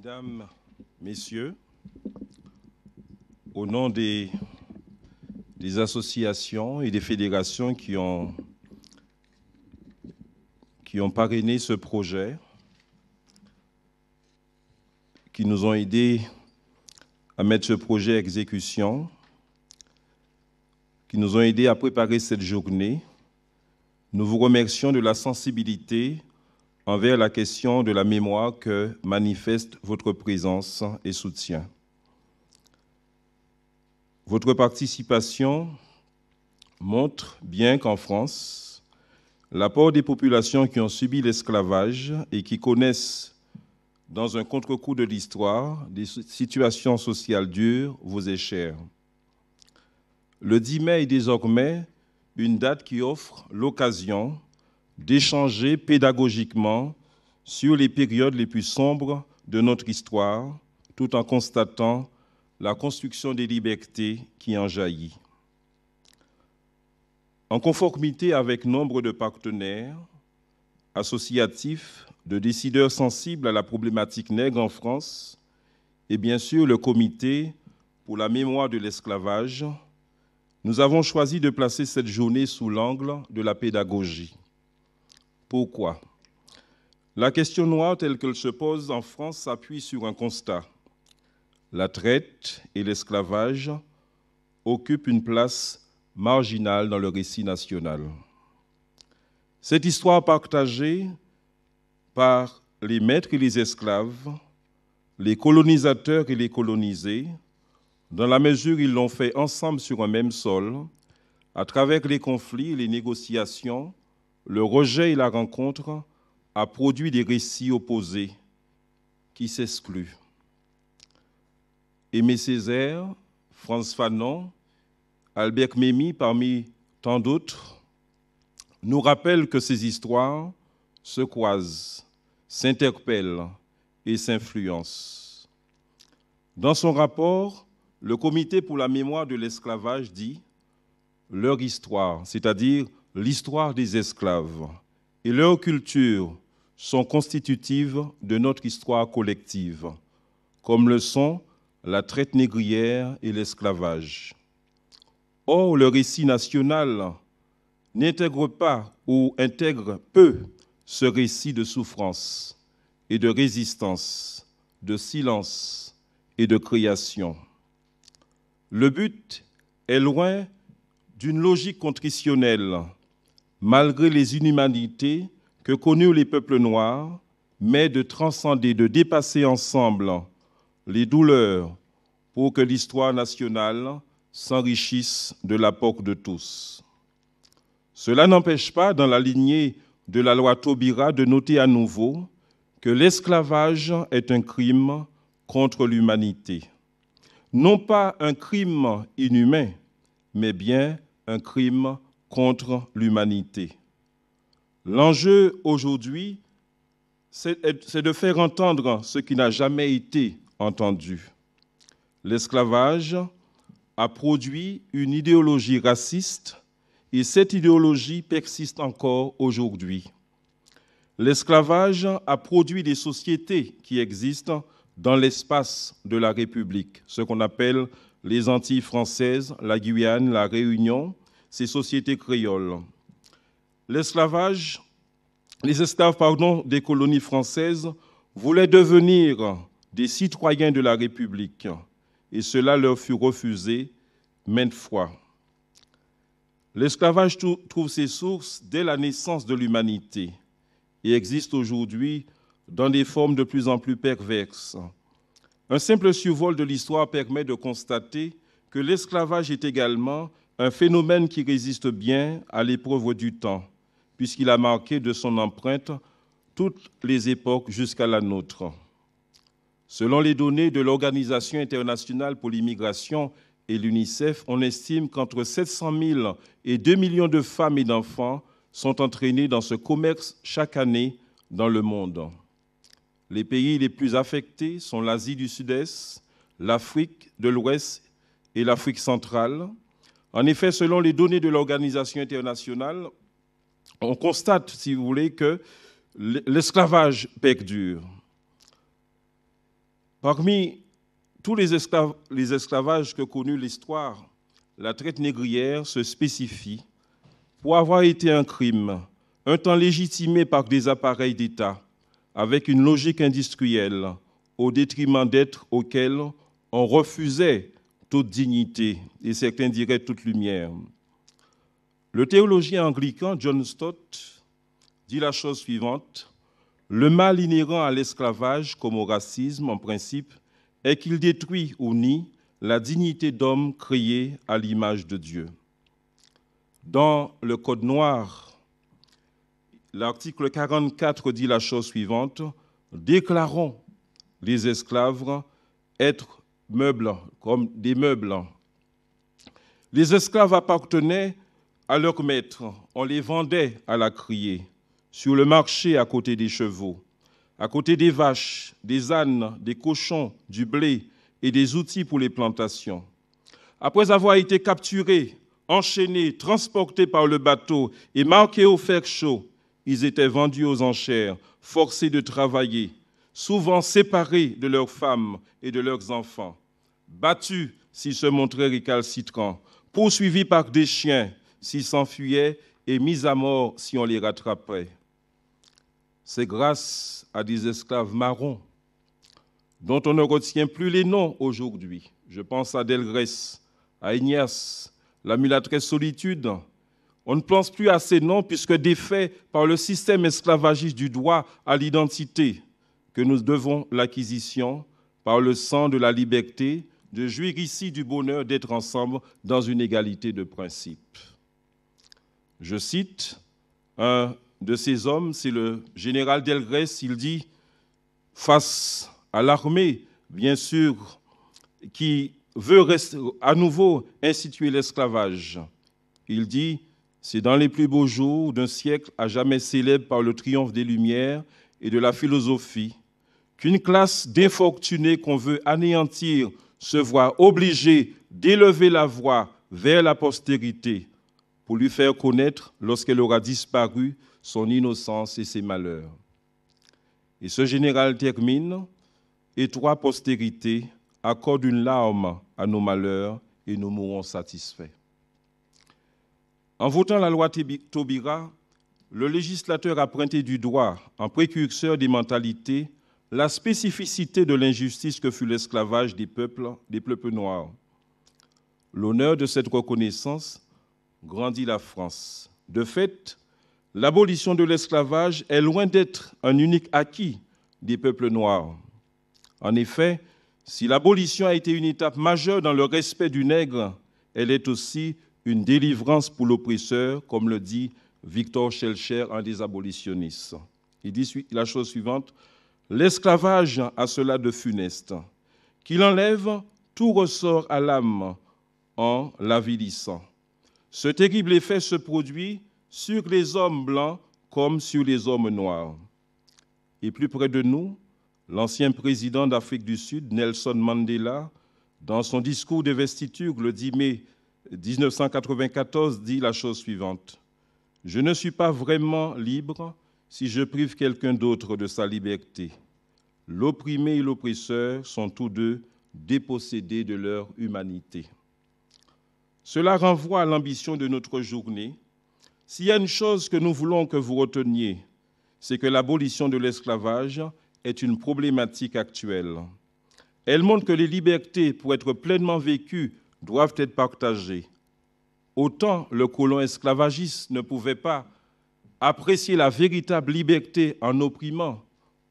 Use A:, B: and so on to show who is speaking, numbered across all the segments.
A: Mesdames, Messieurs, au nom des, des, associations et des fédérations qui ont, qui ont parrainé ce projet, qui nous ont aidés à mettre ce projet à exécution, qui nous ont aidés à préparer cette journée, nous vous remercions de la sensibilité envers la question de la mémoire que manifeste votre présence et soutien. Votre participation montre bien qu'en France, l'apport des populations qui ont subi l'esclavage et qui connaissent, dans un contre-coup de l'histoire, des situations sociales dures vous est cher. Le 10 mai est désormais une date qui offre l'occasion d'échanger pédagogiquement sur les périodes les plus sombres de notre histoire, tout en constatant la construction des libertés qui en jaillit. En conformité avec nombre de partenaires associatifs, de décideurs sensibles à la problématique nègre en France, et bien sûr le Comité pour la mémoire de l'esclavage, nous avons choisi de placer cette journée sous l'angle de la pédagogie. Pourquoi La question noire telle qu'elle se pose en France s'appuie sur un constat. La traite et l'esclavage occupent une place marginale dans le récit national. Cette histoire partagée par les maîtres et les esclaves, les colonisateurs et les colonisés, dans la mesure où ils l'ont fait ensemble sur un même sol, à travers les conflits et les négociations le rejet et la rencontre a produit des récits opposés qui s'excluent. Aimé Césaire, Franz Fanon, Albert Memmi, parmi tant d'autres, nous rappellent que ces histoires se croisent, s'interpellent et s'influencent. Dans son rapport, le Comité pour la mémoire de l'esclavage dit Leur histoire, c'est-à-dire l'histoire des esclaves et leur culture sont constitutives de notre histoire collective, comme le sont la traite négrière et l'esclavage. Or, le récit national n'intègre pas ou intègre peu ce récit de souffrance et de résistance, de silence et de création. Le but est loin d'une logique contritionnelle malgré les inhumanités que connurent les peuples noirs, mais de transcender, de dépasser ensemble les douleurs pour que l'histoire nationale s'enrichisse de l'apport de tous. Cela n'empêche pas, dans la lignée de la loi Taubira, de noter à nouveau que l'esclavage est un crime contre l'humanité. Non pas un crime inhumain, mais bien un crime contre l'humanité. L'enjeu aujourd'hui, c'est de faire entendre ce qui n'a jamais été entendu. L'esclavage a produit une idéologie raciste et cette idéologie persiste encore aujourd'hui. L'esclavage a produit des sociétés qui existent dans l'espace de la République, ce qu'on appelle les Antilles françaises, la Guyane, la Réunion, ces sociétés créoles. L'esclavage, les esclaves pardon, des colonies françaises voulaient devenir des citoyens de la République et cela leur fut refusé maintes fois. L'esclavage trouve ses sources dès la naissance de l'humanité et existe aujourd'hui dans des formes de plus en plus perverses. Un simple survol de l'histoire permet de constater que l'esclavage est également un phénomène qui résiste bien à l'épreuve du temps, puisqu'il a marqué de son empreinte toutes les époques jusqu'à la nôtre. Selon les données de l'Organisation internationale pour l'immigration et l'UNICEF, on estime qu'entre 700 000 et 2 millions de femmes et d'enfants sont entraînés dans ce commerce chaque année dans le monde. Les pays les plus affectés sont l'Asie du Sud-Est, l'Afrique de l'Ouest et l'Afrique centrale, en effet, selon les données de l'organisation internationale, on constate, si vous voulez, que l'esclavage perdure. Parmi tous les, les esclavages que connut l'histoire, la traite négrière se spécifie pour avoir été un crime, un temps légitimé par des appareils d'État, avec une logique industrielle, au détriment d'êtres auxquels on refusait toute dignité et certains diraient toute lumière. Le théologien anglican John Stott dit la chose suivante Le mal inhérent à l'esclavage comme au racisme en principe est qu'il détruit ou nie la dignité d'homme créé à l'image de Dieu. Dans le Code noir, l'article 44 dit la chose suivante Déclarons les esclaves être meubles comme des meubles. Les esclaves appartenaient à leurs maîtres, On les vendait à la criée, sur le marché à côté des chevaux, à côté des vaches, des ânes, des cochons, du blé et des outils pour les plantations. Après avoir été capturés, enchaînés, transportés par le bateau et marqués au fer chaud, ils étaient vendus aux enchères, forcés de travailler souvent séparés de leurs femmes et de leurs enfants, battus s'ils se montraient récalcitrants, poursuivis par des chiens s'ils s'enfuyaient et mis à mort si on les rattrapait. C'est grâce à des esclaves marrons dont on ne retient plus les noms aujourd'hui. Je pense à Delgrès, à Ignace, la mulatresse Solitude. On ne pense plus à ces noms puisque défaits par le système esclavagiste du droit à l'identité, que nous devons l'acquisition par le sang de la liberté de jouir ici du bonheur d'être ensemble dans une égalité de principe. Je cite un de ces hommes, c'est le général Delgrès, il dit, face à l'armée, bien sûr, qui veut à nouveau instituer l'esclavage, il dit, c'est dans les plus beaux jours d'un siècle à jamais célèbre par le triomphe des Lumières et de la philosophie qu'une classe d'infortunés qu'on veut anéantir se voit obligée d'élever la voix vers la postérité pour lui faire connaître, lorsqu'elle aura disparu, son innocence et ses malheurs. Et ce général termine, et trois postérités accorde une larme à nos malheurs et nous mourrons satisfaits. En votant la loi Taubira, le législateur a du droit en précurseur des mentalités, la spécificité de l'injustice que fut l'esclavage des peuples, des peuples noirs. L'honneur de cette reconnaissance grandit la France. De fait, l'abolition de l'esclavage est loin d'être un unique acquis des peuples noirs. En effet, si l'abolition a été une étape majeure dans le respect du nègre, elle est aussi une délivrance pour l'oppresseur, comme le dit Victor Schellcher, un des abolitionnistes. Il dit la chose suivante L'esclavage a cela de funeste, qu'il enlève tout ressort à l'âme en l'avilissant. Ce terrible effet se produit sur les hommes blancs comme sur les hommes noirs. Et plus près de nous, l'ancien président d'Afrique du Sud, Nelson Mandela, dans son discours de vestiture le 10 mai 1994, dit la chose suivante. Je ne suis pas vraiment libre si je prive quelqu'un d'autre de sa liberté. L'opprimé et l'oppresseur sont tous deux dépossédés de leur humanité. Cela renvoie à l'ambition de notre journée. S'il y a une chose que nous voulons que vous reteniez, c'est que l'abolition de l'esclavage est une problématique actuelle. Elle montre que les libertés, pour être pleinement vécues, doivent être partagées. Autant le colon esclavagiste ne pouvait pas apprécier la véritable liberté en opprimant,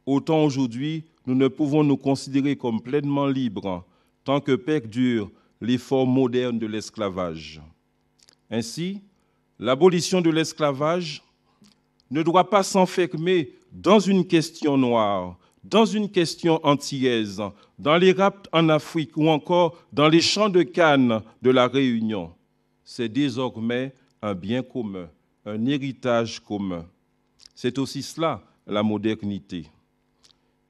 A: autant aujourd'hui nous ne pouvons nous considérer comme pleinement libres tant que perdure l'effort moderne de l'esclavage. Ainsi, l'abolition de l'esclavage ne doit pas s'enfermer dans une question noire, dans une question antillaise, dans les raptes en Afrique ou encore dans les champs de canne de la Réunion. C'est désormais un bien commun, un héritage commun. C'est aussi cela la modernité.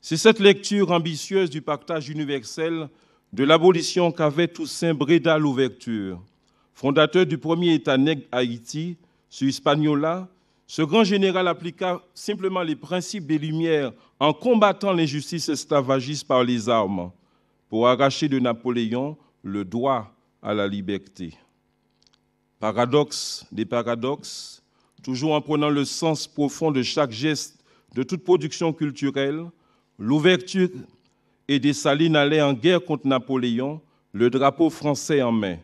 A: C'est cette lecture ambitieuse du partage universel de l'abolition qu'avait Toussaint Breda Louverture, fondateur du premier État nègre Haïti, sur Hispaniola, ce grand général appliqua simplement les principes des Lumières en combattant l'injustice esclavagiste par les armes pour arracher de Napoléon le droit à la liberté. Paradoxe des paradoxes, toujours en prenant le sens profond de chaque geste, de toute production culturelle, L'ouverture et des salines allaient en guerre contre Napoléon, le drapeau français en main,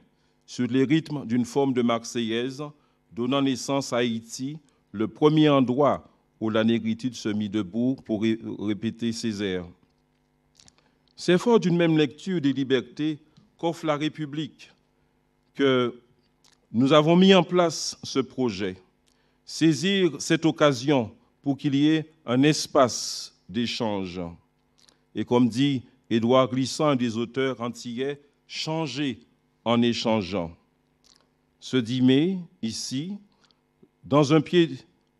A: sur les rythmes d'une forme de Marseillaise, donnant naissance à Haïti, le premier endroit où la négritude se mit debout pour répéter ses airs. C'est fort d'une même lecture des libertés qu'offre la République que nous avons mis en place ce projet. Saisir cette occasion pour qu'il y ait un espace d'échange. Et comme dit Édouard Glissant, un des auteurs antillais, changer en échangeant. Se mai, ici, dans un pied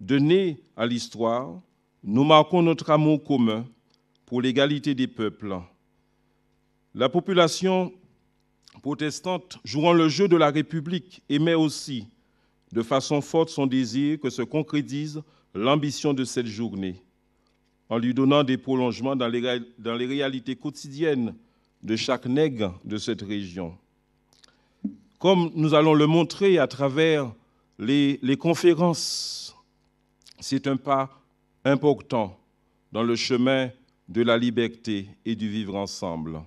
A: de nez à l'histoire, nous marquons notre amour commun pour l'égalité des peuples. La population protestante, jouant le jeu de la République, émet aussi de façon forte son désir que se concrétise l'ambition de cette journée en lui donnant des prolongements dans les, dans les réalités quotidiennes de chaque nègre de cette région. Comme nous allons le montrer à travers les, conférences, c'est un pas important dans le chemin de la liberté et du vivre ensemble.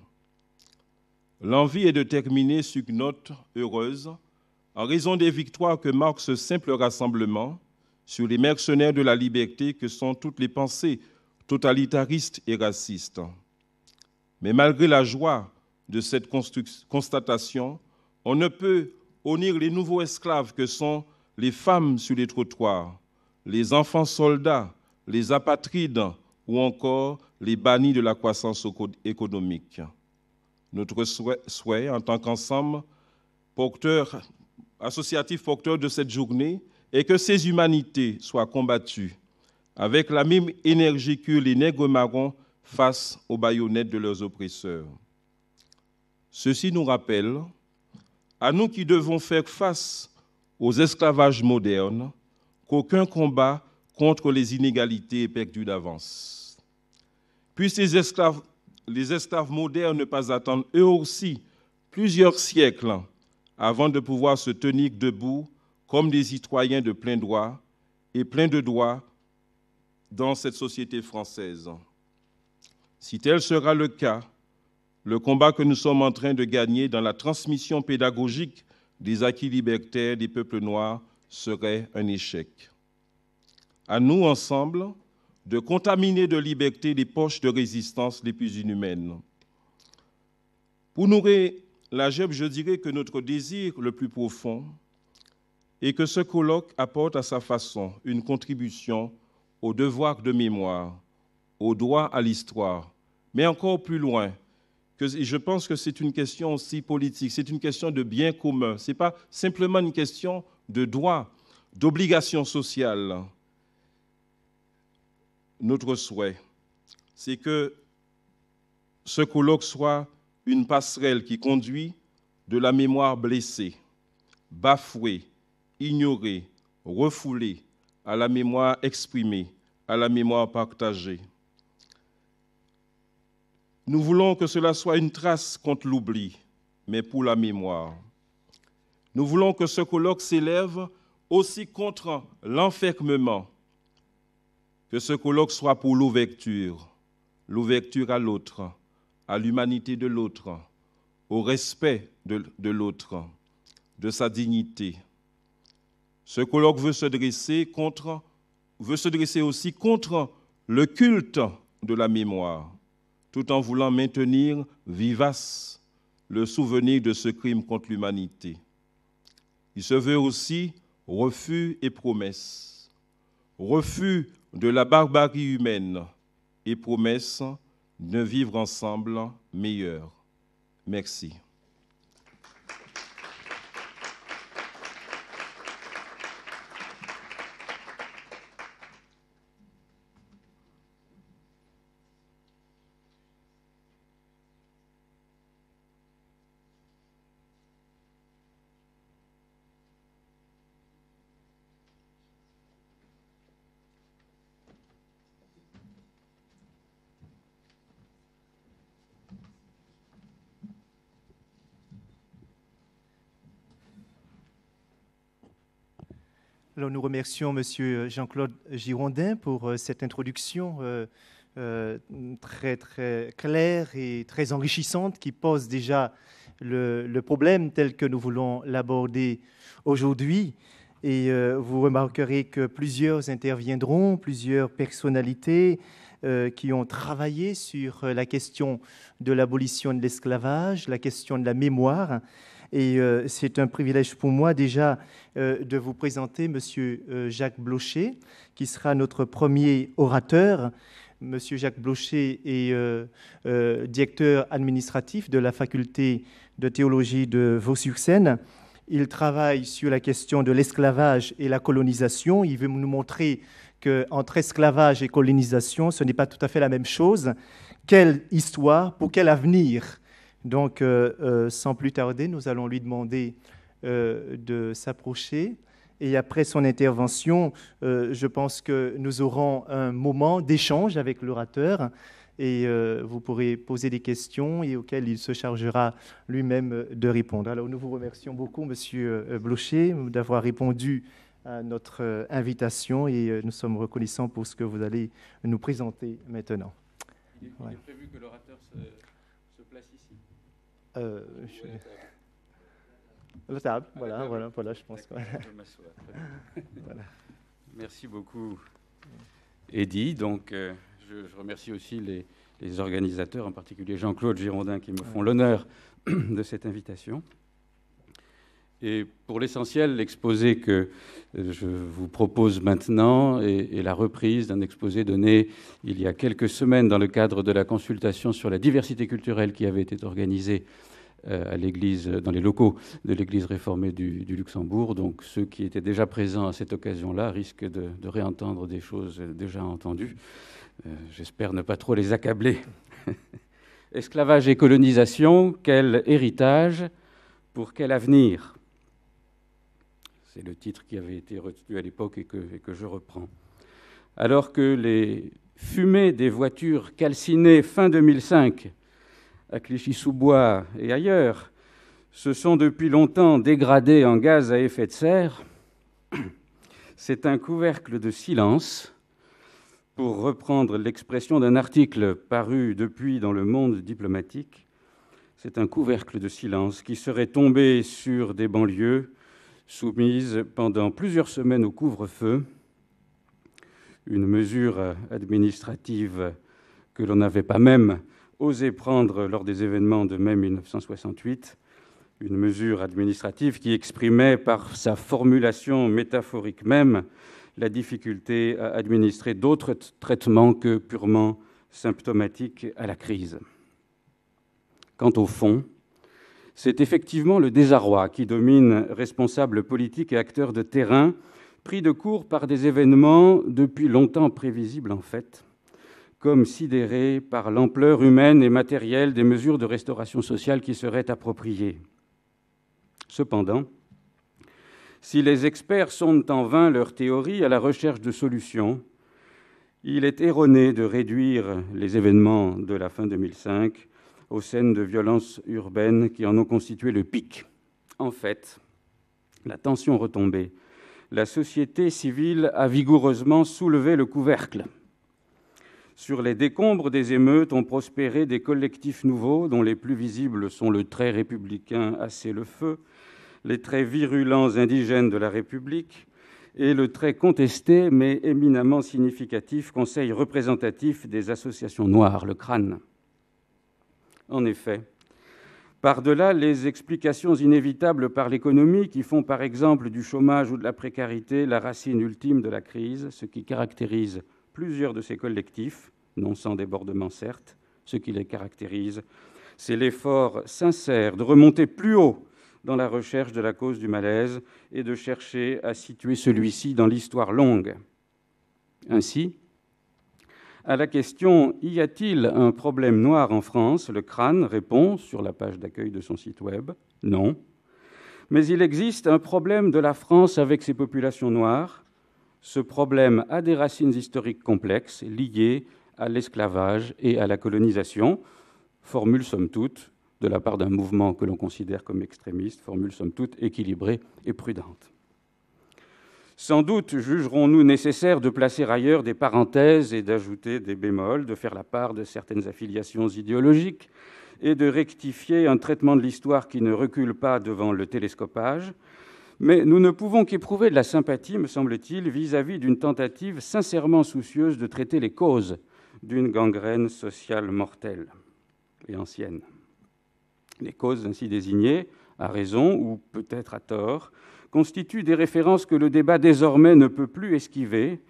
A: L'envie est de terminer sur une note heureuse en raison des victoires que marque ce simple rassemblement sur les mercenaires de la liberté que sont toutes les pensées totalitariste et raciste. Mais malgré la joie de cette constatation, on ne peut honir les nouveaux esclaves que sont les femmes sur les trottoirs, les enfants soldats, les apatrides ou encore les bannis de la croissance économique. Notre souhait, en tant qu'ensemble porteur, associatif porteur de cette journée est que ces humanités soient combattues avec la même énergie que les nègres marrons face aux baïonnettes de leurs oppresseurs. Ceci nous rappelle, à nous qui devons faire face aux esclavages modernes, qu'aucun combat contre les inégalités est perdu d'avance. Puissent les esclaves, les modernes ne pas attendre eux aussi plusieurs siècles avant de pouvoir se tenir debout comme des citoyens de plein droit et plein de droits dans cette société française. Si tel sera le cas, le combat que nous sommes en train de gagner dans la transmission pédagogique des acquis libertaires des peuples noirs serait un échec. À nous ensemble de contaminer de liberté les poches de résistance les plus inhumaines. Pour nourrir la je dirais que notre désir le plus profond est que ce colloque apporte à sa façon une contribution au devoir de mémoire, au droit à l'histoire, mais encore plus loin. Que je pense que c'est une question aussi politique, c'est une question de bien commun, ce n'est pas simplement une question de droit, d'obligation sociale. Notre souhait, c'est que ce colloque soit une passerelle qui conduit de la mémoire blessée, bafouée, ignorée, refoulée, à la mémoire exprimée, à la mémoire partagée. Nous voulons que cela soit une trace contre l'oubli, mais pour la mémoire. Nous voulons que ce colloque s'élève aussi contre l'enfermement, que ce colloque soit pour l'ouverture, l'ouverture à l'autre, à l'humanité de l'autre, au respect de, l'autre, de sa dignité. Ce colloque veut se dresser contre veut se dresser aussi contre le culte de la mémoire, tout en voulant maintenir vivace le souvenir de ce crime contre l'humanité. Il se veut aussi refus et promesse, refus de la barbarie humaine et promesse de vivre ensemble meilleur. Merci.
B: Alors nous remercions Monsieur Jean-Claude Girondin pour euh, cette introduction euh, euh, très très claire et très enrichissante qui pose déjà le, problème tel que nous voulons l'aborder aujourd'hui. Et vous remarquerez que plusieurs interviendront, plusieurs personnalités qui ont travaillé sur la question de l'abolition de l'esclavage, la question de la mémoire. Et euh, c'est un privilège pour moi déjà euh, de vous présenter M. Euh, Jacques Blocher, qui sera notre premier orateur. Monsieur Jacques Blocher est directeur administratif de la faculté de théologie de vaux sur Il travaille sur la question de l'esclavage et la colonisation. Il veut nous montrer qu'entre esclavage et colonisation, ce n'est pas tout à fait la même chose. Quelle histoire, pour quel avenir donc, euh, euh, sans plus tarder, nous allons lui demander euh, de s'approcher. Et après son intervention, je pense que nous aurons un moment d'échange avec l'orateur et vous pourrez poser des questions et auxquelles il se chargera lui-même de répondre. Alors nous vous remercions beaucoup, Monsieur Blocher, d'avoir répondu à notre invitation et nous sommes reconnaissants pour ce que vous allez nous présenter maintenant. il est
C: prévu que l'orateur se...
B: Euh, je... voilà, ah, voilà, voilà, je pense.
C: Merci beaucoup, Eddy. Donc, euh, je, remercie aussi les organisateurs, en particulier Jean-Claude Girondin, qui me font l'honneur de cette invitation. Et pour l'essentiel, l'exposé que euh, je vous propose maintenant est, la reprise d'un exposé donné il y a quelques semaines dans le cadre de la consultation sur la diversité culturelle qui avait été organisée euh, à l'église, dans les locaux de l'église réformée du, Luxembourg. Donc ceux qui étaient déjà présents à cette occasion-là risquent de, réentendre des choses déjà entendues. Euh, j'espère ne pas trop les accabler. Esclavage et colonisation, quel héritage pour quel avenir c'est le titre qui avait été retenu à l'époque et que, que, je reprends. Alors que les fumées des voitures calcinées fin 2005 à Clichy-sous-Bois et ailleurs se sont depuis longtemps dégradées en gaz à effet de serre, c'est un couvercle de silence, pour reprendre l'expression d'un article paru depuis dans le monde diplomatique, c'est un couvercle de silence qui serait tombé sur des banlieues soumise pendant plusieurs semaines au couvre-feu, une mesure administrative que l'on n'avait pas même osé prendre lors des événements de mai 1968, une mesure administrative qui exprimait par sa formulation métaphorique même la difficulté à administrer d'autres traitements que purement symptomatiques à la crise. Quant au fond, c'est effectivement le désarroi qui domine responsables politiques et acteurs de terrain, pris de court par des événements depuis longtemps prévisibles en fait, comme sidérés par l'ampleur humaine et matérielle des mesures de restauration sociale qui seraient appropriées. Cependant, si les experts sondent en vain leur théorie à la recherche de solutions, il est erroné de réduire les événements de la fin 2005 aux scènes de violences urbaines qui en ont constitué le pic. En fait, la tension retombée, la société civile a vigoureusement soulevé le couvercle. Sur les décombres des émeutes ont prospéré des collectifs nouveaux, dont les plus visibles sont le trait républicain Assez le Feu, les très virulents indigènes de la République et le très contesté mais éminemment significatif Conseil représentatif des associations noires, le CRâne. En effet, par-delà les explications inévitables par l'économie, qui font par exemple du chômage ou de la précarité la racine ultime de la crise, ce qui caractérise plusieurs de ces collectifs, non sans débordement certes, ce qui les caractérise, c'est l'effort sincère de remonter plus haut dans la recherche de la cause du malaise et de chercher à situer celui-ci dans l'histoire longue. Ainsi, à la question Y a-t-il un problème noir en France le crâne répond, sur la page d'accueil de son site web, Non. Mais il existe un problème de la France avec ses populations noires. Ce problème a des racines historiques complexes liées à l'esclavage et à la colonisation, formule somme toute, de la part d'un mouvement que l'on considère comme extrémiste, formule somme toute équilibrée et prudente. Sans doute jugerons-nous nécessaire de placer ailleurs des parenthèses et d'ajouter des bémols, de faire la part de certaines affiliations idéologiques et de rectifier un traitement de l'histoire qui ne recule pas devant le télescopage. Mais nous ne pouvons qu'éprouver de la sympathie, me semble-t-il, vis-à-vis d'une tentative sincèrement soucieuse de traiter les causes d'une gangrène sociale mortelle et ancienne. Les causes ainsi désignées, à raison ou peut-être à tort, constituent des références que le débat désormais ne peut plus esquiver,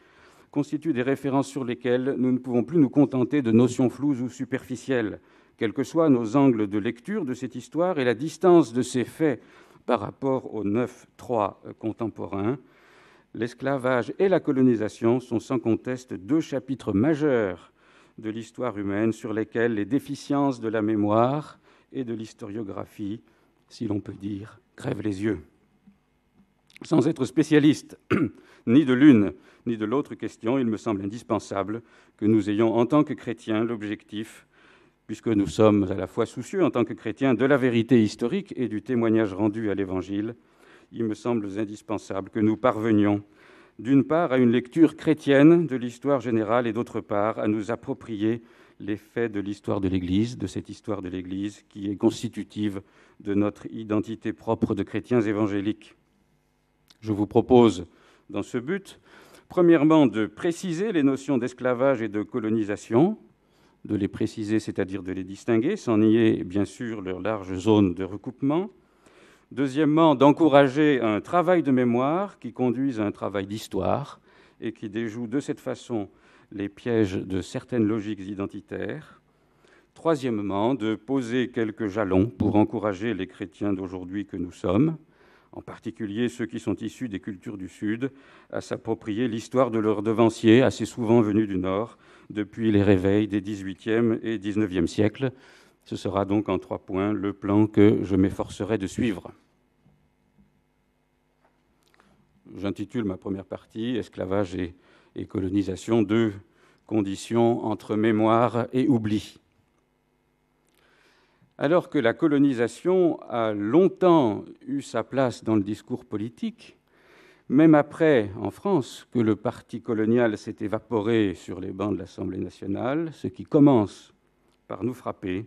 C: constituent des références sur lesquelles nous ne pouvons plus nous contenter de notions floues ou superficielles, quels que soient nos angles de lecture de cette histoire et la distance de ces faits par rapport aux neuf trois contemporains. L'esclavage et la colonisation sont sans conteste deux chapitres majeurs de l'histoire humaine sur lesquels les déficiences de la mémoire et de l'historiographie, si l'on peut dire, crèvent les yeux. Sans être spécialiste ni de l'une ni de l'autre question, il me semble indispensable que nous ayons, en tant que chrétiens, l'objectif, puisque nous sommes à la fois soucieux, en tant que chrétiens, de la vérité historique et du témoignage rendu à l'Évangile, il me semble indispensable que nous parvenions, d'une part, à une lecture chrétienne de l'histoire générale et, d'autre part, à nous approprier les faits de l'histoire de l'Église, de cette histoire de l'Église qui est constitutive de notre identité propre de chrétiens évangéliques. Je vous propose, dans ce but, premièrement, de préciser les notions d'esclavage et de colonisation, de les préciser, c'est-à-dire de les distinguer, sans nier, bien sûr, leur large zone de recoupement. Deuxièmement, d'encourager un travail de mémoire qui conduise à un travail d'histoire et qui déjoue de cette façon les pièges de certaines logiques identitaires. Troisièmement, de poser quelques jalons pour encourager les chrétiens d'aujourd'hui que nous sommes, en particulier ceux qui sont issus des cultures du Sud, à s'approprier l'histoire de leurs devanciers, assez souvent venus du Nord, depuis les réveils des 18e et 19e siècles. Ce sera donc en trois points le plan que je m'efforcerai de suivre. J'intitule ma première partie Esclavage et, et colonisation, deux conditions entre mémoire et oubli. Alors que la colonisation a longtemps eu sa place dans le discours politique, même après, en France, que le parti colonial s'est évaporé sur les bancs de l'Assemblée nationale, ce qui commence par nous frapper,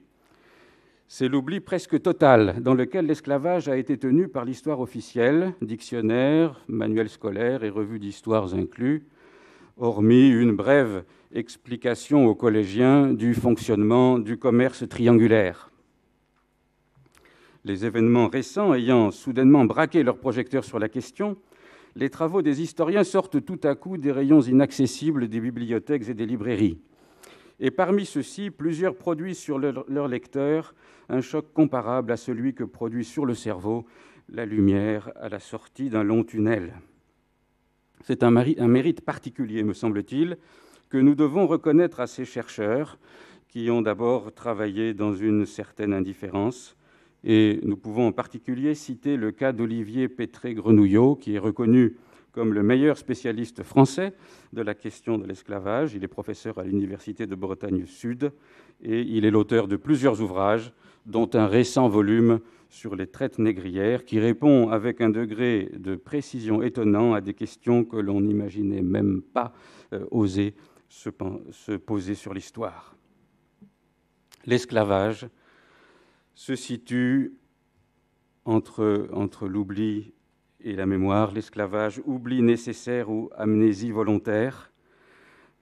C: c'est l'oubli presque total dans lequel l'esclavage a été tenu par l'histoire officielle, dictionnaire, manuels scolaires et revues d'histoires inclus, hormis une brève explication aux collégiens du fonctionnement du commerce triangulaire les événements récents ayant soudainement braqué leurs projecteurs sur la question, les travaux des historiens sortent tout à coup des rayons inaccessibles des bibliothèques et des librairies. Et parmi ceux-ci, plusieurs produisent sur leurs lecteurs un choc comparable à celui que produit sur le cerveau la lumière à la sortie d'un long tunnel. C'est un, un mérite particulier, me semble-t-il, que nous devons reconnaître à ces chercheurs qui ont d'abord travaillé dans une certaine indifférence, et nous pouvons en particulier citer le cas d'Olivier Pétré-Grenouillot, qui est reconnu comme le meilleur spécialiste français de la question de l'esclavage. Il est professeur à l'Université de Bretagne Sud et il est l'auteur de plusieurs ouvrages, dont un récent volume sur les traites négrières, qui répond avec un degré de précision étonnant à des questions que l'on n'imaginait même pas euh, oser se poser sur l'histoire. L'esclavage se situe entre, l'oubli et la mémoire, l'esclavage, oubli nécessaire ou amnésie volontaire.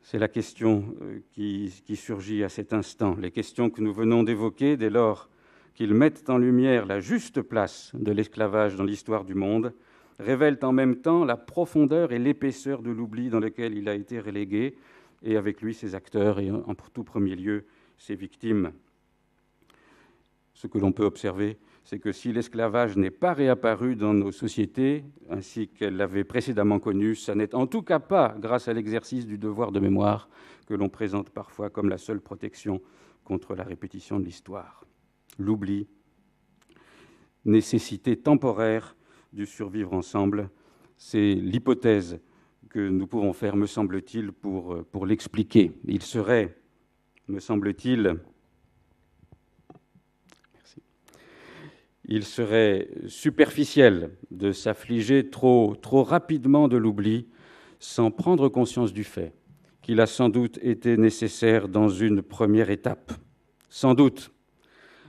C: C'est la question euh, qui, qui, surgit à cet instant, les questions que nous venons d'évoquer dès lors qu'ils mettent en lumière la juste place de l'esclavage dans l'histoire du monde, révèlent en même temps la profondeur et l'épaisseur de l'oubli dans lequel il a été relégué, et avec lui ses acteurs, et en tout premier lieu ses victimes ce que l'on peut observer, c'est que si l'esclavage n'est pas réapparu dans nos sociétés, ainsi qu'elle l'avait précédemment connu, ça n'est en tout cas pas grâce à l'exercice du devoir de mémoire que l'on présente parfois comme la seule protection contre la répétition de l'histoire. L'oubli, nécessité temporaire du survivre ensemble, c'est l'hypothèse que nous pouvons faire, me semble-t-il, pour, euh, pour l'expliquer. Il serait, me semble-t-il, il serait superficiel de s'affliger trop, trop rapidement de l'oubli sans prendre conscience du fait qu'il a sans doute été nécessaire dans une première étape. Sans doute,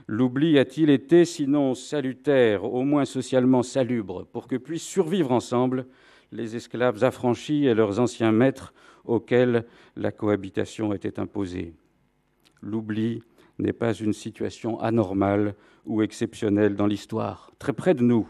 C: l'oubli a-t-il été sinon salutaire, au moins socialement salubre, pour que puissent survivre ensemble les esclaves affranchis et leurs anciens maîtres auxquels la cohabitation était imposée. L'oubli n'est pas une situation anormale ou exceptionnelle dans l'histoire. Très près de nous,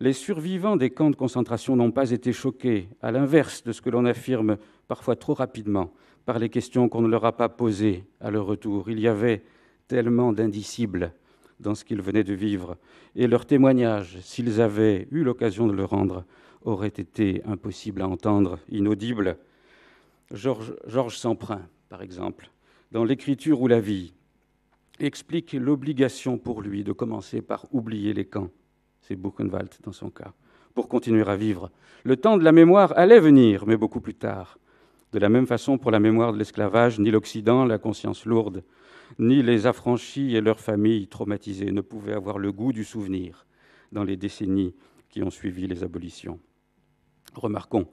C: les survivants des camps de concentration n'ont pas été choqués, à l'inverse de ce que l'on affirme parfois trop rapidement par les questions qu'on ne leur a pas posées à leur retour. Il y avait tellement d'indicibles dans ce qu'ils venaient de vivre, et leurs témoignages, s'ils avaient eu l'occasion de le rendre, auraient été impossible à entendre, inaudible. Georges George par exemple, dans L'écriture ou la vie, explique l'obligation pour lui de commencer par oublier les camps, c'est Buchenwald dans son cas, pour continuer à vivre. Le temps de la mémoire allait venir, mais beaucoup plus tard. De la même façon, pour la mémoire de l'esclavage, ni l'Occident, la conscience lourde, ni les affranchis et leurs familles traumatisées ne pouvaient avoir le goût du souvenir dans les décennies qui ont suivi les abolitions. Remarquons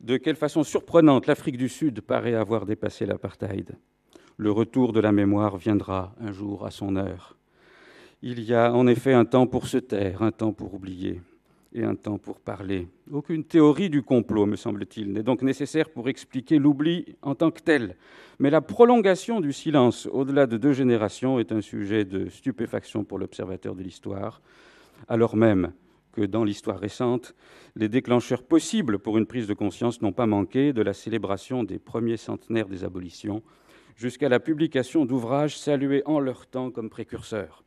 C: de quelle façon surprenante l'Afrique du Sud paraît avoir dépassé l'apartheid le retour de la mémoire viendra un jour à son heure. Il y a en effet un temps pour se taire, un temps pour oublier et un temps pour parler. Aucune théorie du complot, me semble-t-il, n'est donc nécessaire pour expliquer l'oubli en tant que tel. Mais la prolongation du silence au-delà de deux générations est un sujet de stupéfaction pour l'observateur de l'histoire, alors même que dans l'histoire récente, les déclencheurs possibles pour une prise de conscience n'ont pas manqué de la célébration des premiers centenaires des abolitions jusqu'à la publication d'ouvrages salués en leur temps comme précurseurs.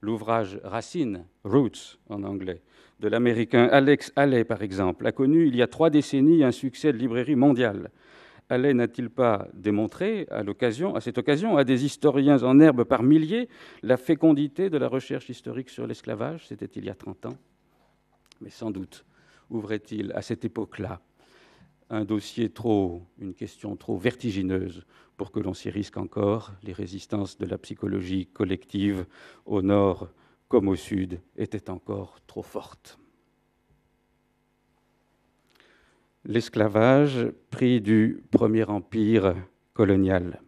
C: L'ouvrage Racine, Roots en anglais, de l'américain Alex Haley, par exemple, a connu il y a trois décennies un succès de librairie mondiale. Haley n'a-t-il pas démontré, à, l'occasion, à cette occasion, à des historiens en herbe par milliers, la fécondité de la recherche historique sur l'esclavage C'était il y a 30 ans. Mais sans doute ouvrait-il à cette époque-là un dossier trop, une question trop vertigineuse pour que l'on s'y risque encore. Les résistances de la psychologie collective au nord comme au sud étaient encore trop fortes. L'esclavage pris du premier empire colonial.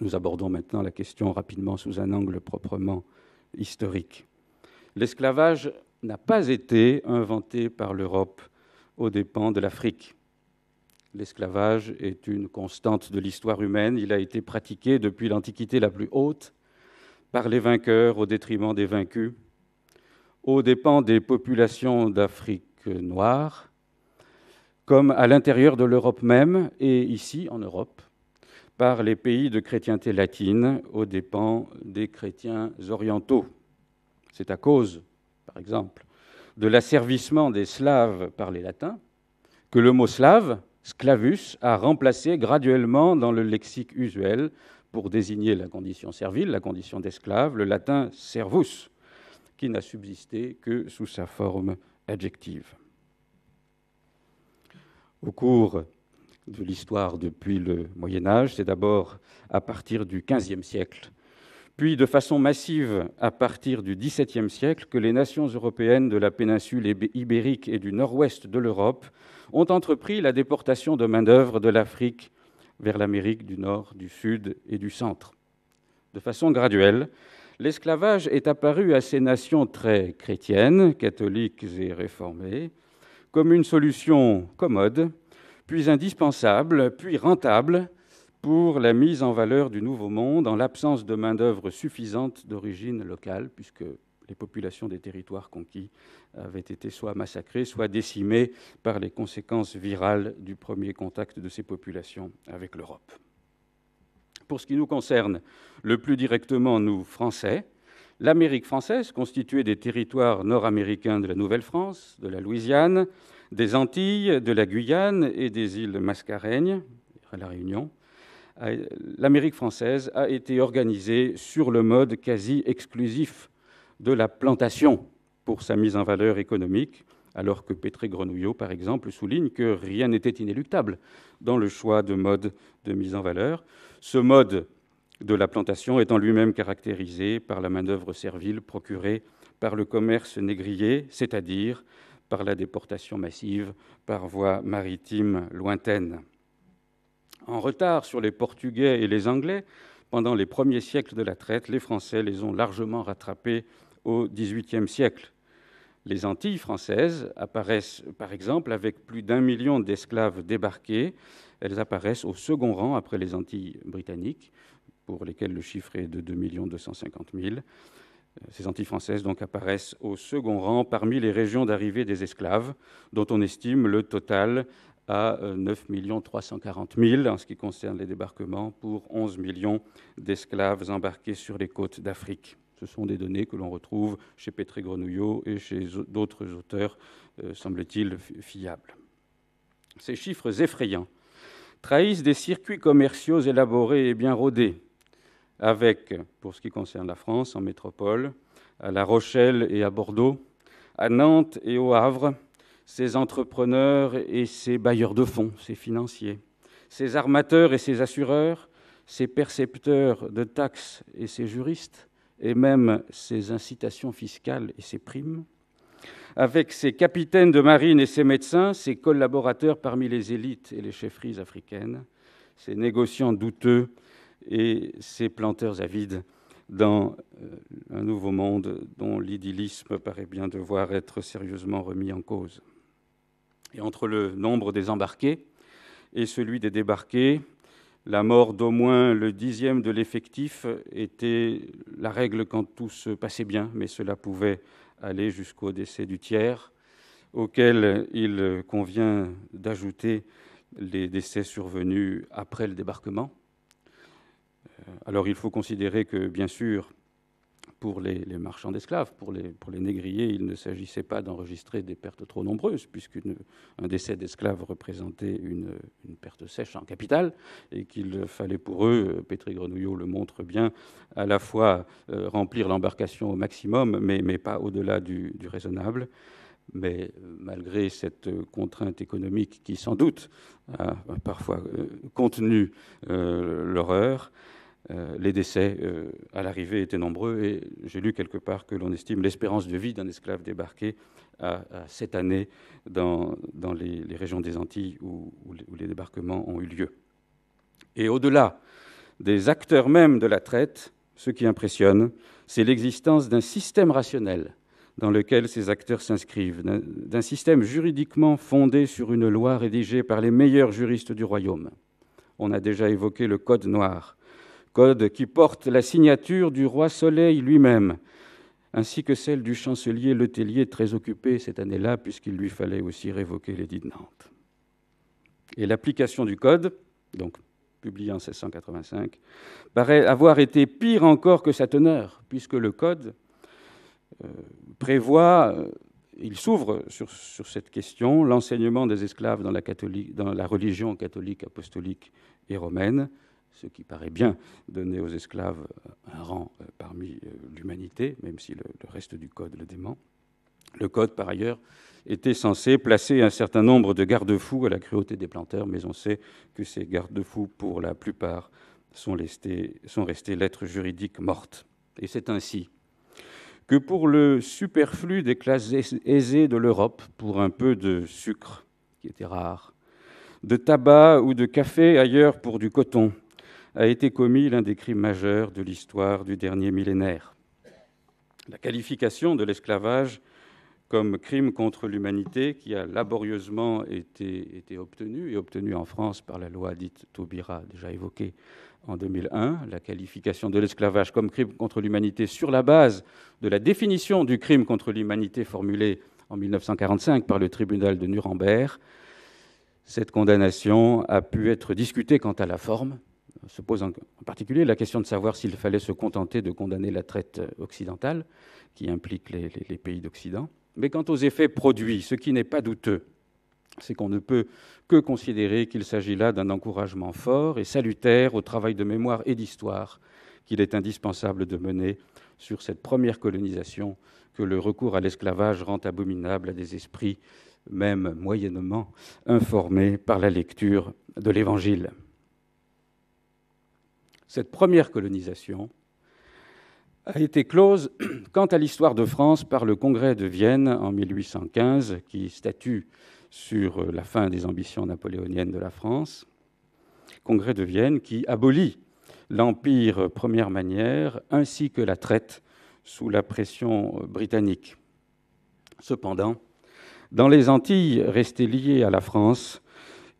C: Nous abordons maintenant la question rapidement sous un angle proprement historique. L'esclavage n'a pas été inventé par l'Europe aux dépens de l'Afrique. L'esclavage est une constante de l'histoire humaine. Il a été pratiqué depuis l'Antiquité la plus haute par les vainqueurs au détriment des vaincus, aux dépens des populations d'Afrique noire, comme à l'intérieur de l'Europe même et ici en Europe, par les pays de chrétienté latine aux dépens des chrétiens orientaux. C'est à cause, par exemple, de l'asservissement des Slaves par les Latins que le mot slave, sclavus, a remplacé graduellement dans le lexique usuel pour désigner la condition servile, la condition d'esclave, le latin servus, qui n'a subsisté que sous sa forme adjective. Au cours de l'histoire depuis le Moyen Âge, c'est d'abord à partir du XVe siècle puis de façon massive à partir du XVIIe siècle, que les nations européennes de la péninsule ibérique et du nord-ouest de l'Europe ont entrepris la déportation de main-d'œuvre de l'Afrique vers l'Amérique du Nord, du Sud et du Centre. De façon graduelle, l'esclavage est apparu à ces nations très chrétiennes, catholiques et réformées, comme une solution commode, puis indispensable, puis rentable, pour la mise en valeur du Nouveau Monde en l'absence de main-d'œuvre suffisante d'origine locale, puisque les populations des territoires conquis avaient été soit massacrées, soit décimées par les conséquences virales du premier contact de ces populations avec l'Europe. Pour ce qui nous concerne le plus directement, nous, Français, l'Amérique française, constituée des territoires nord-américains de la Nouvelle-France, de la Louisiane, des Antilles, de la Guyane et des îles Mascareignes, à La Réunion, l'Amérique française a été organisée sur le mode quasi exclusif de la plantation pour sa mise en valeur économique, alors que Petré Grenouillot, par exemple, souligne que rien n'était inéluctable dans le choix de mode de mise en valeur. Ce mode de la plantation étant lui-même caractérisé par la manœuvre servile procurée par le commerce négrier, c'est-à-dire par la déportation massive par voie maritime lointaine. En retard sur les Portugais et les Anglais, pendant les premiers siècles de la traite, les Français les ont largement rattrapés au XVIIIe siècle. Les Antilles françaises apparaissent, par exemple, avec plus d'un million d'esclaves débarqués. Elles apparaissent au second rang après les Antilles britanniques, pour lesquelles le chiffre est de 2 250 000. Ces Antilles françaises donc apparaissent au second rang parmi les régions d'arrivée des esclaves, dont on estime le total à 9 340 000 en ce qui concerne les débarquements pour 11 millions d'esclaves embarqués sur les côtes d'Afrique. Ce sont des données que l'on retrouve chez Petré Grenouillot et chez d'autres auteurs, euh, semble-t-il, fiables. Ces chiffres effrayants trahissent des circuits commerciaux élaborés et bien rodés, avec, pour ce qui concerne la France, en métropole, à La Rochelle et à Bordeaux, à Nantes et au Havre, ces entrepreneurs et ses bailleurs de fonds, ses financiers, ses armateurs et ses assureurs, ses percepteurs de taxes et ses juristes, et même ces incitations fiscales et ses primes, avec ses capitaines de marine et ses médecins, ses collaborateurs parmi les élites et les chefferies africaines, ses négociants douteux et ses planteurs avides dans euh, un nouveau monde dont l'idyllisme paraît bien devoir être sérieusement remis en cause. Et entre le nombre des embarqués et celui des débarqués, la mort d'au moins le dixième de l'effectif était la règle quand tout se passait bien, mais cela pouvait aller jusqu'au décès du tiers, auquel il convient d'ajouter les décès survenus après le débarquement. Euh, alors il faut considérer que, bien sûr, pour les, marchands d'esclaves, pour les, négriers, il ne s'agissait pas d'enregistrer des pertes trop nombreuses, puisqu'un décès d'esclaves représentait une, perte sèche en capital, et qu'il fallait pour eux, euh, Petri Grenouillot le montre bien, à la fois euh, remplir l'embarcation au maximum, mais, pas au-delà du, raisonnable. Mais euh, malgré cette contrainte économique qui, sans doute, a parfois contenu l'horreur, euh, les décès euh, à l'arrivée étaient nombreux et j'ai lu quelque part que l'on estime l'espérance de vie d'un esclave débarqué à, cette année dans, les, régions des Antilles où, les, débarquements ont eu lieu. Et au-delà des acteurs même de la traite, ce qui impressionne, c'est l'existence d'un système rationnel dans lequel ces acteurs s'inscrivent, d'un système juridiquement fondé sur une loi rédigée par les meilleurs juristes du royaume. On a déjà évoqué le Code noir, code qui porte la signature du roi Soleil lui-même, ainsi que celle du chancelier Letellier, très occupé cette année-là, puisqu'il lui fallait aussi révoquer l'édit de Nantes. Et l'application du code, donc publié en 1685, paraît avoir été pire encore que sa teneur, puisque le code euh, prévoit euh, il s'ouvre sur, cette question, l'enseignement des esclaves dans la religion catholique, apostolique et romaine, ce qui paraît bien donner aux esclaves un rang euh, parmi euh, l'humanité, même si le, reste du Code le dément. Le Code, par ailleurs, était censé placer un certain nombre de garde-fous à la cruauté des planteurs, mais on sait que ces garde-fous, pour la plupart, sont, sont restés lettres juridiques mortes. Et c'est ainsi que pour le superflu des classes aisées de l'Europe, pour un peu de sucre, qui était rare, de tabac ou de café ailleurs pour du coton, a été commis l'un des crimes majeurs de l'histoire du dernier millénaire. La qualification de l'esclavage comme crime contre l'humanité, qui a laborieusement été, obtenue, et obtenue en France par la loi dite Taubira, déjà évoquée en 2001, la qualification de l'esclavage comme crime contre l'humanité sur la base de la définition du crime contre l'humanité formulée en 1945 par le tribunal de Nuremberg, cette condamnation a pu être discutée quant à la forme, se pose en particulier la question de savoir s'il fallait se contenter de condamner la traite euh, occidentale, qui implique les, les pays d'Occident. Mais quant aux effets produits, ce qui n'est pas douteux, c'est qu'on ne peut que considérer qu'il s'agit là d'un encouragement fort et salutaire au travail de mémoire et d'histoire qu'il est indispensable de mener sur cette première colonisation que le recours à l'esclavage rend abominable à des esprits, même moyennement informés par la lecture de l'Évangile cette première colonisation a été close quant à l'histoire de France par le Congrès de Vienne en 1815, qui statue sur la fin des ambitions napoléoniennes de la France. Congrès de Vienne qui abolit l'Empire première manière ainsi que la traite sous la pression britannique. Cependant, dans les Antilles restées liées à la France,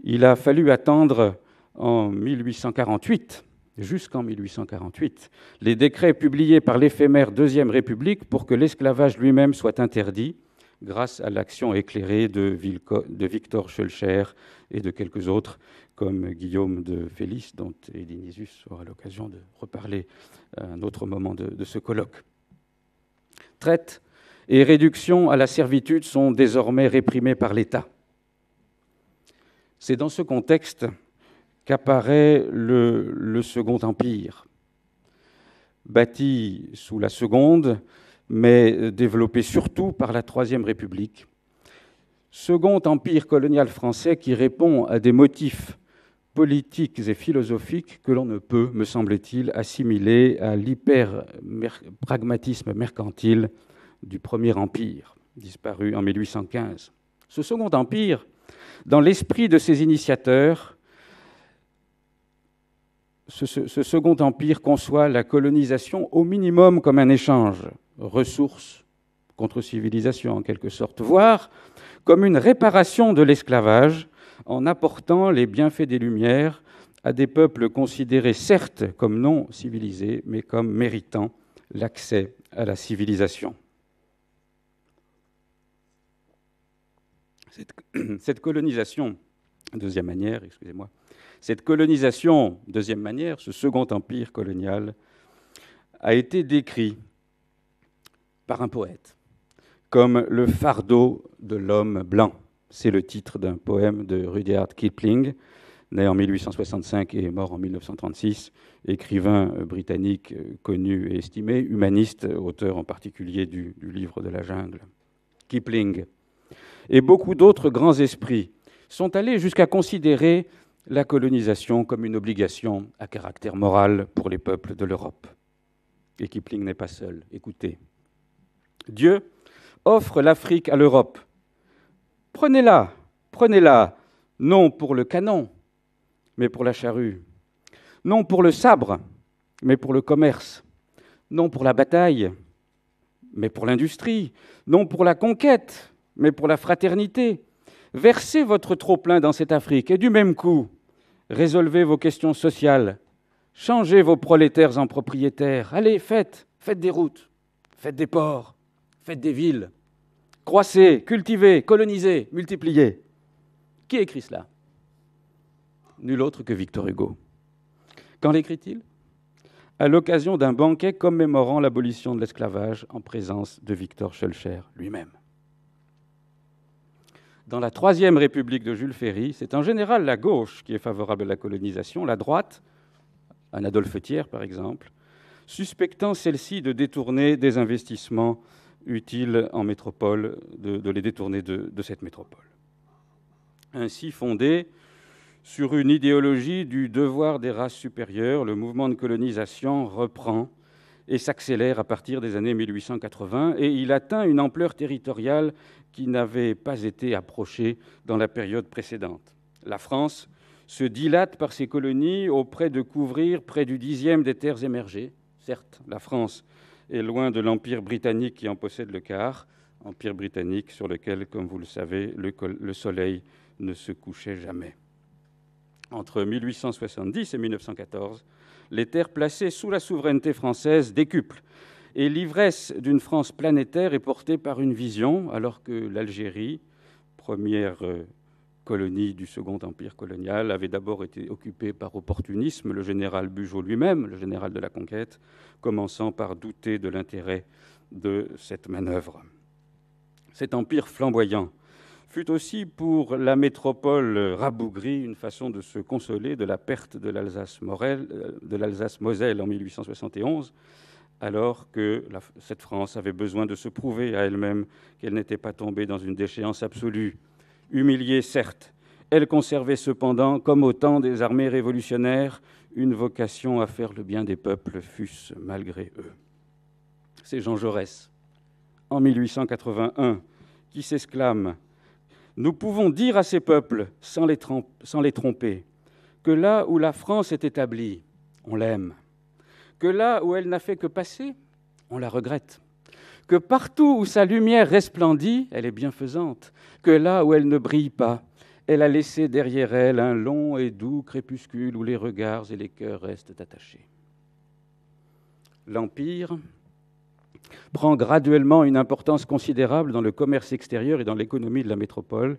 C: il a fallu attendre en 1848 jusqu'en 1848, les décrets publiés par l'éphémère Deuxième République pour que l'esclavage lui-même soit interdit, grâce à l'action éclairée de, Victor Schulcher et de quelques autres, comme Guillaume de Félix, dont Edinisus aura l'occasion de reparler à un autre moment de ce colloque. Traite et réduction à la servitude sont désormais réprimées par l'État. C'est dans ce contexte qu'apparaît le, Second Empire, bâti sous la Seconde, mais développé surtout par la Troisième République. Second Empire colonial français qui répond à des motifs politiques et philosophiques que l'on ne peut, me semble-t-il, assimiler à l'hyper-pragmatisme mercantile du Premier Empire, disparu en 1815. Ce Second Empire, dans l'esprit de ses initiateurs, ce, second empire conçoit la colonisation au minimum comme un échange, ressources contre civilisation en quelque sorte, voire comme une réparation de l'esclavage en apportant les bienfaits des Lumières à des peuples considérés certes comme non civilisés, mais comme méritant l'accès à la civilisation. Cette, cette colonisation, deuxième manière, excusez-moi, cette colonisation, deuxième manière, ce second empire colonial, a été décrit par un poète comme le fardeau de l'homme blanc. C'est le titre d'un poème de Rudyard Kipling, né en 1865 et mort en 1936, écrivain britannique connu et estimé, humaniste, auteur en particulier du, du livre de la jungle. Kipling et beaucoup d'autres grands esprits sont allés jusqu'à considérer la colonisation comme une obligation à caractère moral pour les peuples de l'Europe. Et Kipling n'est pas seul, écoutez. Dieu offre l'Afrique à l'Europe. Prenez-la, prenez-la, non pour le canon, mais pour la charrue, non pour le sabre, mais pour le commerce, non pour la bataille, mais pour l'industrie, non pour la conquête, mais pour la fraternité, Versez votre trop-plein dans cette Afrique et du même coup, résolvez vos questions sociales, changez vos prolétaires en propriétaires. Allez, faites, faites des routes, faites des ports, faites des villes. Croissez, cultivez, colonisez, multipliez. Qui écrit cela Nul autre que Victor Hugo. Quand l'écrit-il À l'occasion d'un banquet commémorant l'abolition de l'esclavage en présence de Victor Schulcher lui-même. Dans la Troisième République de Jules Ferry, c'est en général la gauche qui est favorable à la colonisation, la droite, un Adolphe Thiers par exemple, suspectant celle-ci de détourner des investissements utiles en métropole, de, les détourner de, de, cette métropole. Ainsi fondé sur une idéologie du devoir des races supérieures, le mouvement de colonisation reprend et s'accélère à partir des années 1880, et il atteint une ampleur territoriale qui n'avait pas été approchée dans la période précédente. La France se dilate par ses colonies auprès de couvrir près du dixième des terres émergées. Certes, la France est loin de l'Empire britannique qui en possède le quart, Empire britannique sur lequel, comme vous le savez, le, le soleil ne se couchait jamais. Entre 1870 et 1914, les terres placées sous la souveraineté française décuplent. Et l'ivresse d'une France planétaire est portée par une vision, alors que l'Algérie, première euh, colonie du Second Empire colonial, avait d'abord été occupée par opportunisme, le général Bugeaud lui-même, le général de la conquête, commençant par douter de l'intérêt de cette manœuvre. Cet empire flamboyant fut aussi pour la métropole rabougrie une façon de se consoler de la perte de l'Alsace-Moselle euh, en 1871, alors que cette France avait besoin de se prouver à elle-même qu'elle n'était pas tombée dans une déchéance absolue. Humiliée, certes, elle conservait cependant, comme au temps des armées révolutionnaires, une vocation à faire le bien des peuples, fût-ce malgré eux. C'est Jean Jaurès, en 1881, qui s'exclame nous pouvons dire à ces peuples, sans les, tromper, que là où la France est établie, on l'aime, que là où elle n'a fait que passer, on la regrette, que partout où sa lumière resplendit, elle est bienfaisante, que là où elle ne brille pas, elle a laissé derrière elle un long et doux crépuscule où les regards et les cœurs restent attachés. L'Empire, prend graduellement une importance considérable dans le commerce extérieur et dans l'économie de la métropole,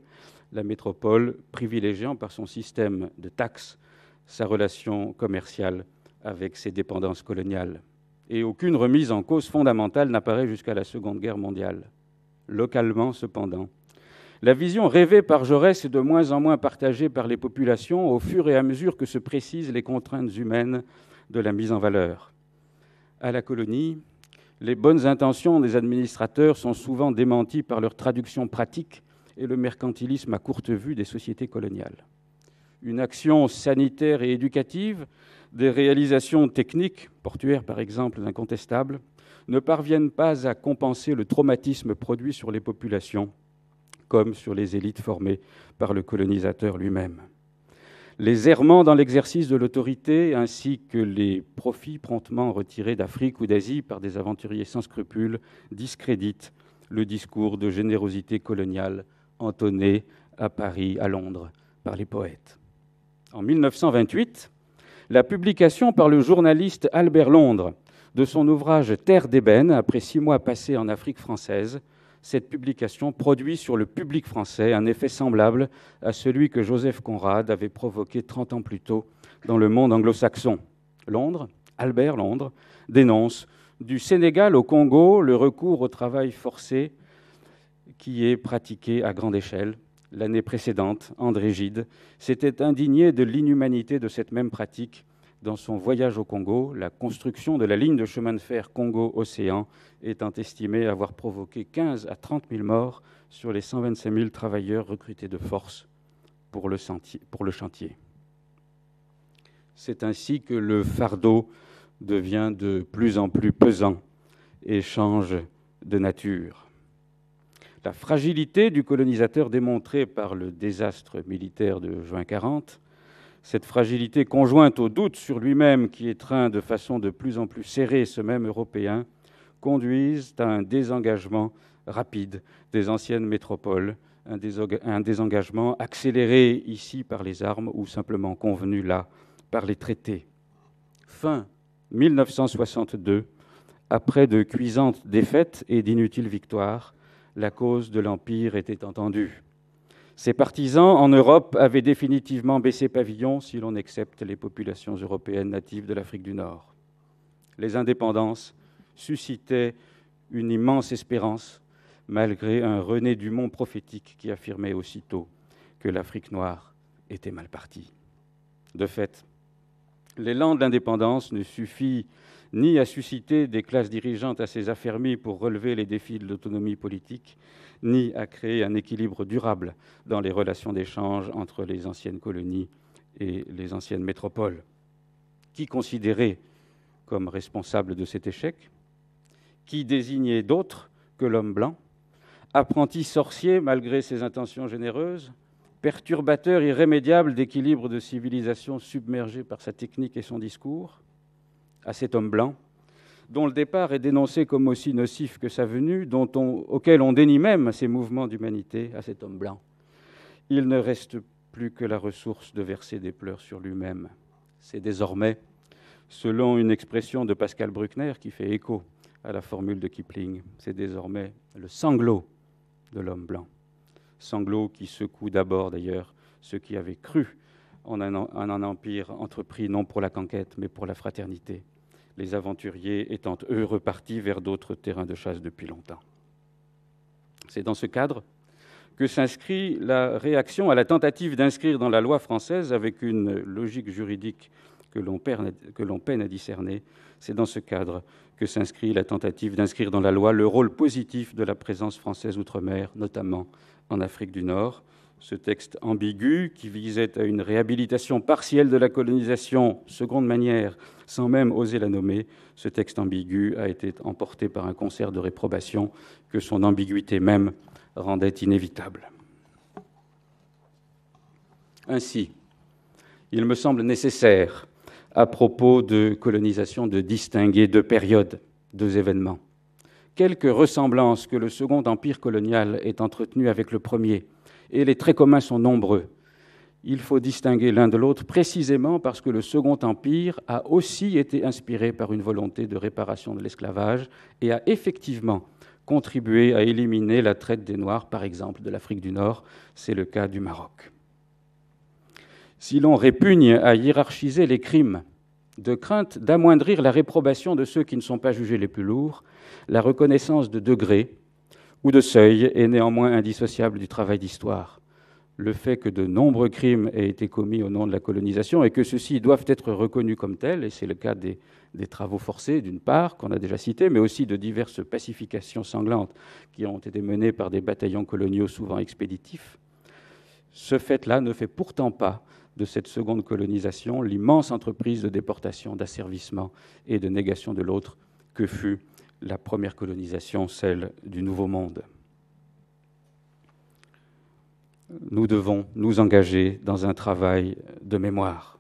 C: la métropole privilégiant par son système de taxes sa relation commerciale avec ses dépendances coloniales. Et aucune remise en cause fondamentale n'apparaît jusqu'à la Seconde Guerre mondiale. Localement, cependant, la vision rêvée par Jaurès est de moins en moins partagée par les populations au fur et à mesure que se précisent les contraintes humaines de la mise en valeur. À la colonie, les bonnes intentions des administrateurs sont souvent démenties par leur traduction pratique et le mercantilisme à courte vue des sociétés coloniales. Une action sanitaire et éducative, des réalisations techniques, portuaires par exemple, incontestables, ne parviennent pas à compenser le traumatisme produit sur les populations, comme sur les élites formées par le colonisateur lui-même les errements dans l'exercice de l'autorité, ainsi que les profits promptement retirés d'Afrique ou d'Asie par des aventuriers sans scrupules, discréditent le discours de générosité coloniale entonné à Paris, à Londres, par les poètes. En 1928, la publication par le journaliste Albert Londres de son ouvrage Terre d'ébène, après six mois passés en Afrique française, cette publication produit sur le public français un effet semblable à celui que Joseph Conrad avait provoqué 30 ans plus tôt dans le monde anglo-saxon. Londres, Albert Londres, dénonce du Sénégal au Congo le recours au travail forcé qui est pratiqué à grande échelle. L'année précédente, André Gide s'était indigné de l'inhumanité de cette même pratique dans son voyage au Congo, la construction de la ligne de chemin de fer Congo-Océan étant estimée avoir provoqué 15 à 30 000 morts sur les 125 000 travailleurs recrutés de force pour le, pour le chantier. C'est ainsi que le fardeau devient de plus en plus pesant et change de nature. La fragilité du colonisateur démontrée par le désastre militaire de juin 40 cette fragilité conjointe au doute sur lui-même qui étreint de façon de plus en plus serrée ce même Européen, conduisent à un désengagement rapide des anciennes métropoles, un, un désengagement accéléré ici par les armes ou simplement convenu là par les traités. Fin 1962, après de cuisantes défaites et d'inutiles victoires, la cause de l'Empire était entendue. Ses partisans en Europe avaient définitivement baissé pavillon si l'on accepte les populations européennes natives de l'Afrique du Nord. Les indépendances suscitaient une immense espérance, malgré un René Dumont prophétique qui affirmait aussitôt que l'Afrique noire était mal partie. De fait, l'élan de l'indépendance ne suffit ni à susciter des classes dirigeantes assez affermies pour relever les défis de l'autonomie politique, ni à créer un équilibre durable dans les relations d'échange entre les anciennes colonies et les anciennes métropoles. Qui considérait comme responsable de cet échec Qui désignait d'autres que l'homme blanc Apprenti sorcier malgré ses intentions généreuses Perturbateur irrémédiable d'équilibre de civilisation submergé par sa technique et son discours À cet homme blanc dont le départ est dénoncé comme aussi nocif que sa venue, dont auquel on dénie même ces mouvements d'humanité, à cet homme blanc. Il ne reste plus que la ressource de verser des pleurs sur lui-même. C'est désormais, selon une expression de Pascal Bruckner qui fait écho à la formule de Kipling, c'est désormais le sanglot de l'homme blanc. Sanglot qui secoue d'abord d'ailleurs ceux qui avaient cru en un empire entrepris non pour la conquête mais pour la fraternité les aventuriers étant eux repartis vers d'autres terrains de chasse depuis longtemps. C'est dans ce cadre que s'inscrit la réaction à la tentative d'inscrire dans la loi française, avec une logique juridique que l'on peine à discerner, c'est dans ce cadre que s'inscrit la tentative d'inscrire dans la loi le rôle positif de la présence française outre-mer, notamment en Afrique du Nord, ce texte ambigu qui visait à une réhabilitation partielle de la colonisation, seconde manière, sans même oser la nommer, ce texte ambigu a été emporté par un concert de réprobation que son ambiguïté même rendait inévitable. Ainsi, il me semble nécessaire, à propos de colonisation, de distinguer deux périodes, deux événements. Quelques ressemblances que le Second Empire colonial ait entretenues avec le premier, et les traits communs sont nombreux. Il faut distinguer l'un de l'autre précisément parce que le Second Empire a aussi été inspiré par une volonté de réparation de l'esclavage et a effectivement contribué à éliminer la traite des Noirs, par exemple, de l'Afrique du Nord. C'est le cas du Maroc. Si l'on répugne à hiérarchiser les crimes de crainte d'amoindrir la réprobation de ceux qui ne sont pas jugés les plus lourds, la reconnaissance de degrés ou de seuil est néanmoins indissociable du travail d'histoire. Le fait que de nombreux crimes aient été commis au nom de la colonisation et que ceux-ci doivent être reconnus comme tels, et c'est le cas des, des travaux forcés, d'une part, qu'on a déjà cités, mais aussi de diverses pacifications sanglantes qui ont été menées par des bataillons coloniaux souvent expéditifs, ce fait-là ne fait pourtant pas de cette seconde colonisation l'immense entreprise de déportation, d'asservissement et de négation de l'autre que fut la première colonisation, celle du Nouveau Monde. Nous devons nous engager dans un travail de mémoire.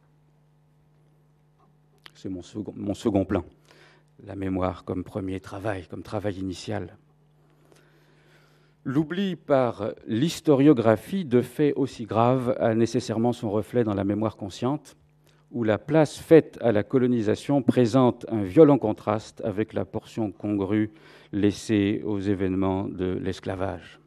C: C'est mon second, plan, la mémoire comme premier travail, comme travail initial. L'oubli par l'historiographie de faits aussi graves a nécessairement son reflet dans la mémoire consciente, où la place faite à la colonisation présente un violent contraste avec la portion congrue laissée aux événements de l'esclavage.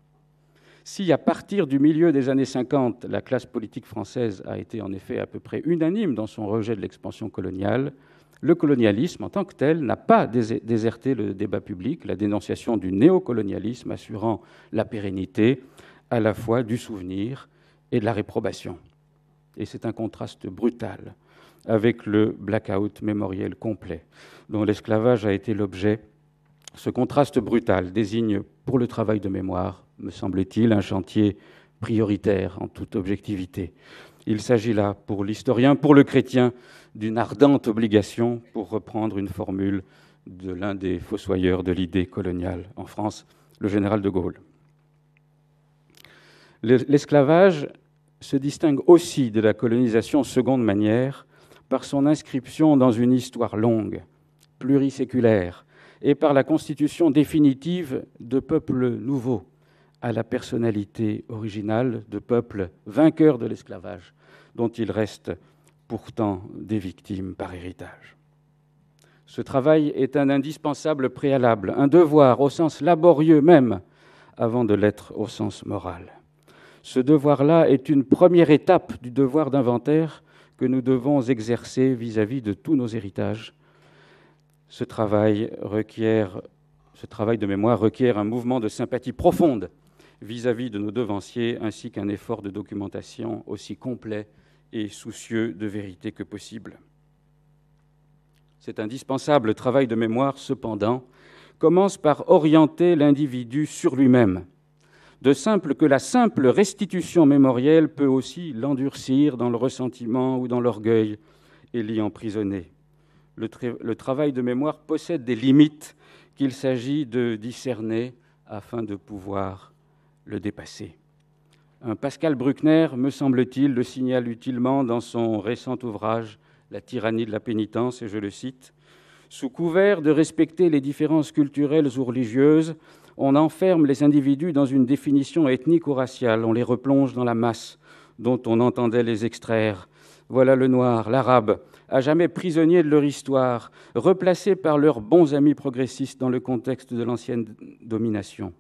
C: Si à partir du milieu des années 50, la classe politique française a été en effet à peu près unanime dans son rejet de l'expansion coloniale, le colonialisme en tant que tel n'a pas déserté le débat public, la dénonciation du néocolonialisme assurant la pérennité à la fois du souvenir et de la réprobation. Et c'est un contraste brutal avec le blackout mémoriel complet dont l'esclavage a été l'objet. Ce contraste brutal désigne pour le travail de mémoire, me semblait il un chantier prioritaire en toute objectivité. Il s'agit là, pour l'historien, pour le chrétien, d'une ardente obligation, pour reprendre une formule de l'un des fossoyeurs de l'idée coloniale en France, le général de Gaulle. L'esclavage se distingue aussi de la colonisation seconde manière par son inscription dans une histoire longue, pluriséculaire, et par la constitution définitive de peuples nouveaux à la personnalité originale de peuples vainqueurs de l'esclavage, dont il reste pourtant des victimes par héritage. Ce travail est un indispensable préalable, un devoir au sens laborieux même, avant de l'être au sens moral. Ce devoir-là est une première étape du devoir d'inventaire que nous devons exercer vis-à-vis de tous nos héritages. Ce travail, requiert, ce travail de mémoire requiert un mouvement de sympathie profonde vis à -vis de nos devanciers, ainsi qu'un effort de documentation aussi complet et soucieux de vérité que possible. Cet indispensable travail de mémoire, cependant, commence par orienter l'individu sur lui-même de simple que la simple restitution mémorielle peut aussi l'endurcir dans le ressentiment ou dans l'orgueil et l'y emprisonner. Le, le, travail de mémoire possède des limites qu'il s'agit de discerner afin de pouvoir le dépasser. Un Pascal Bruckner, me semble-t-il, le signale utilement dans son récent ouvrage La tyrannie de la pénitence, et je le cite, Sous couvert de respecter les différences culturelles ou religieuses, on enferme les individus dans une définition ethnique ou raciale, on les replonge dans la masse dont on entendait les extraire. Voilà le noir, l'arabe, à jamais prisonnier de leur histoire, replacé par leurs bons amis progressistes dans le contexte de l'ancienne domination.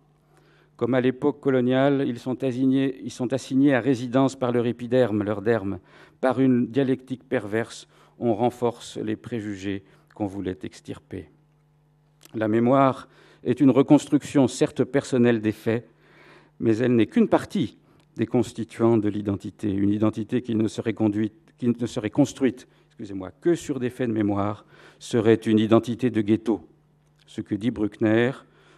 C: Comme à l'époque coloniale, ils sont, assignés, ils sont assignés à résidence par leur épiderme, leur derme. Par une dialectique perverse, on renforce les préjugés qu'on voulait extirper. La mémoire est une reconstruction certes personnelle des faits, mais elle n'est qu'une partie des constituants de l'identité, une identité qui ne serait, conduite, qui ne serait construite excusez-moi, que sur des faits de mémoire, serait une identité de ghetto. Ce que dit Bruckner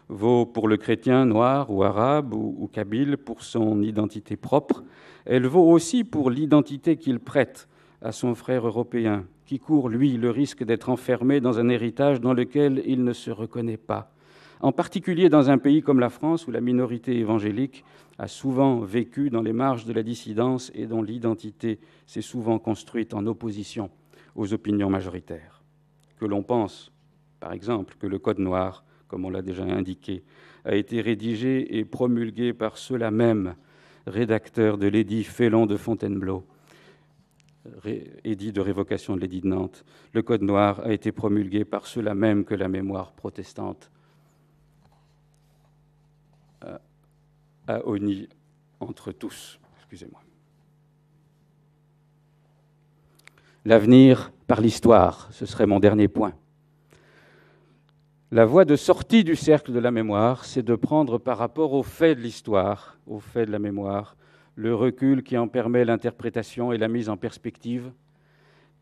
C: vaut pour le chrétien noir ou arabe ou kabyle pour son identité propre. Elle vaut aussi pour l'identité qu'il prête à son frère européen, qui court, lui, le risque d'être enfermé dans un héritage dans lequel il ne se reconnaît pas en particulier dans un pays comme la France où la minorité évangélique a souvent vécu dans les marges de la dissidence et dont l'identité s'est souvent construite en opposition aux opinions majoritaires. Que l'on pense, par exemple, que le Code noir, comme on l'a déjà indiqué, a été rédigé et promulgué par ceux-là même, rédacteurs de l'édit Félon de Fontainebleau, édit de révocation de l'édit de Nantes. Le Code noir a été promulgué par ceux-là même que la mémoire protestante Oni entre tous. Excusez-moi. L'avenir par l'histoire, ce serait mon dernier point. La voie de sortie du cercle de la mémoire, c'est de prendre par rapport aux faits de l'histoire, aux faits de la mémoire, le recul qui en permet l'interprétation et la mise en perspective,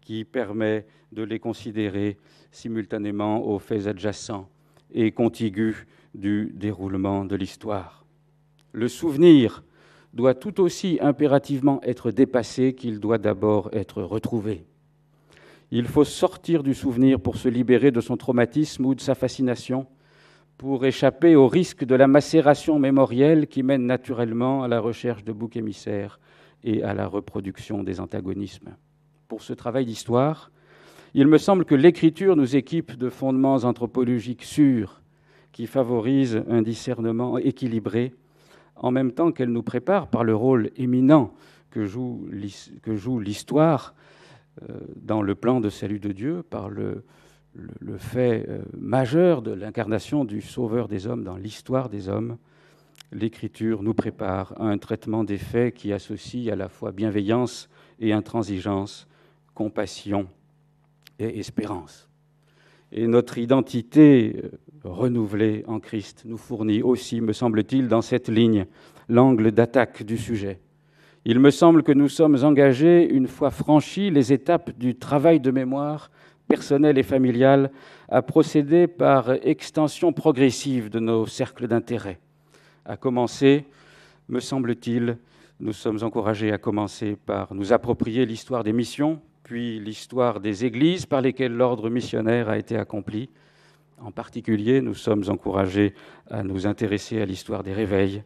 C: qui permet de les considérer simultanément aux faits adjacents et contigus du déroulement de l'histoire le souvenir doit tout aussi impérativement être dépassé qu'il doit d'abord être retrouvé. Il faut sortir du souvenir pour se libérer de son traumatisme ou de sa fascination, pour échapper au risque de la macération mémorielle qui mène naturellement à la recherche de boucs émissaires et à la reproduction des antagonismes. Pour ce travail d'histoire, il me semble que l'écriture nous équipe de fondements anthropologiques sûrs qui favorisent un discernement équilibré en même temps qu'elle nous prépare par le rôle éminent que joue l'histoire euh, dans le plan de salut de Dieu, par le, fait euh, majeur de l'incarnation du Sauveur des hommes dans l'histoire des hommes, l'Écriture nous prépare à un traitement des faits qui associe à la fois bienveillance et intransigeance, compassion et espérance. Et notre identité euh, Renouvelé en Christ nous fournit aussi, me semble-t-il, dans cette ligne, l'angle d'attaque du sujet. Il me semble que nous sommes engagés, une fois franchis les étapes du travail de mémoire personnel et familial, à procéder par extension progressive de nos cercles d'intérêt. À commencer, me semble-t-il, nous sommes encouragés à commencer par nous approprier l'histoire des missions, puis l'histoire des églises par lesquelles l'ordre missionnaire a été accompli, en particulier, nous sommes encouragés à nous intéresser à l'histoire des réveils,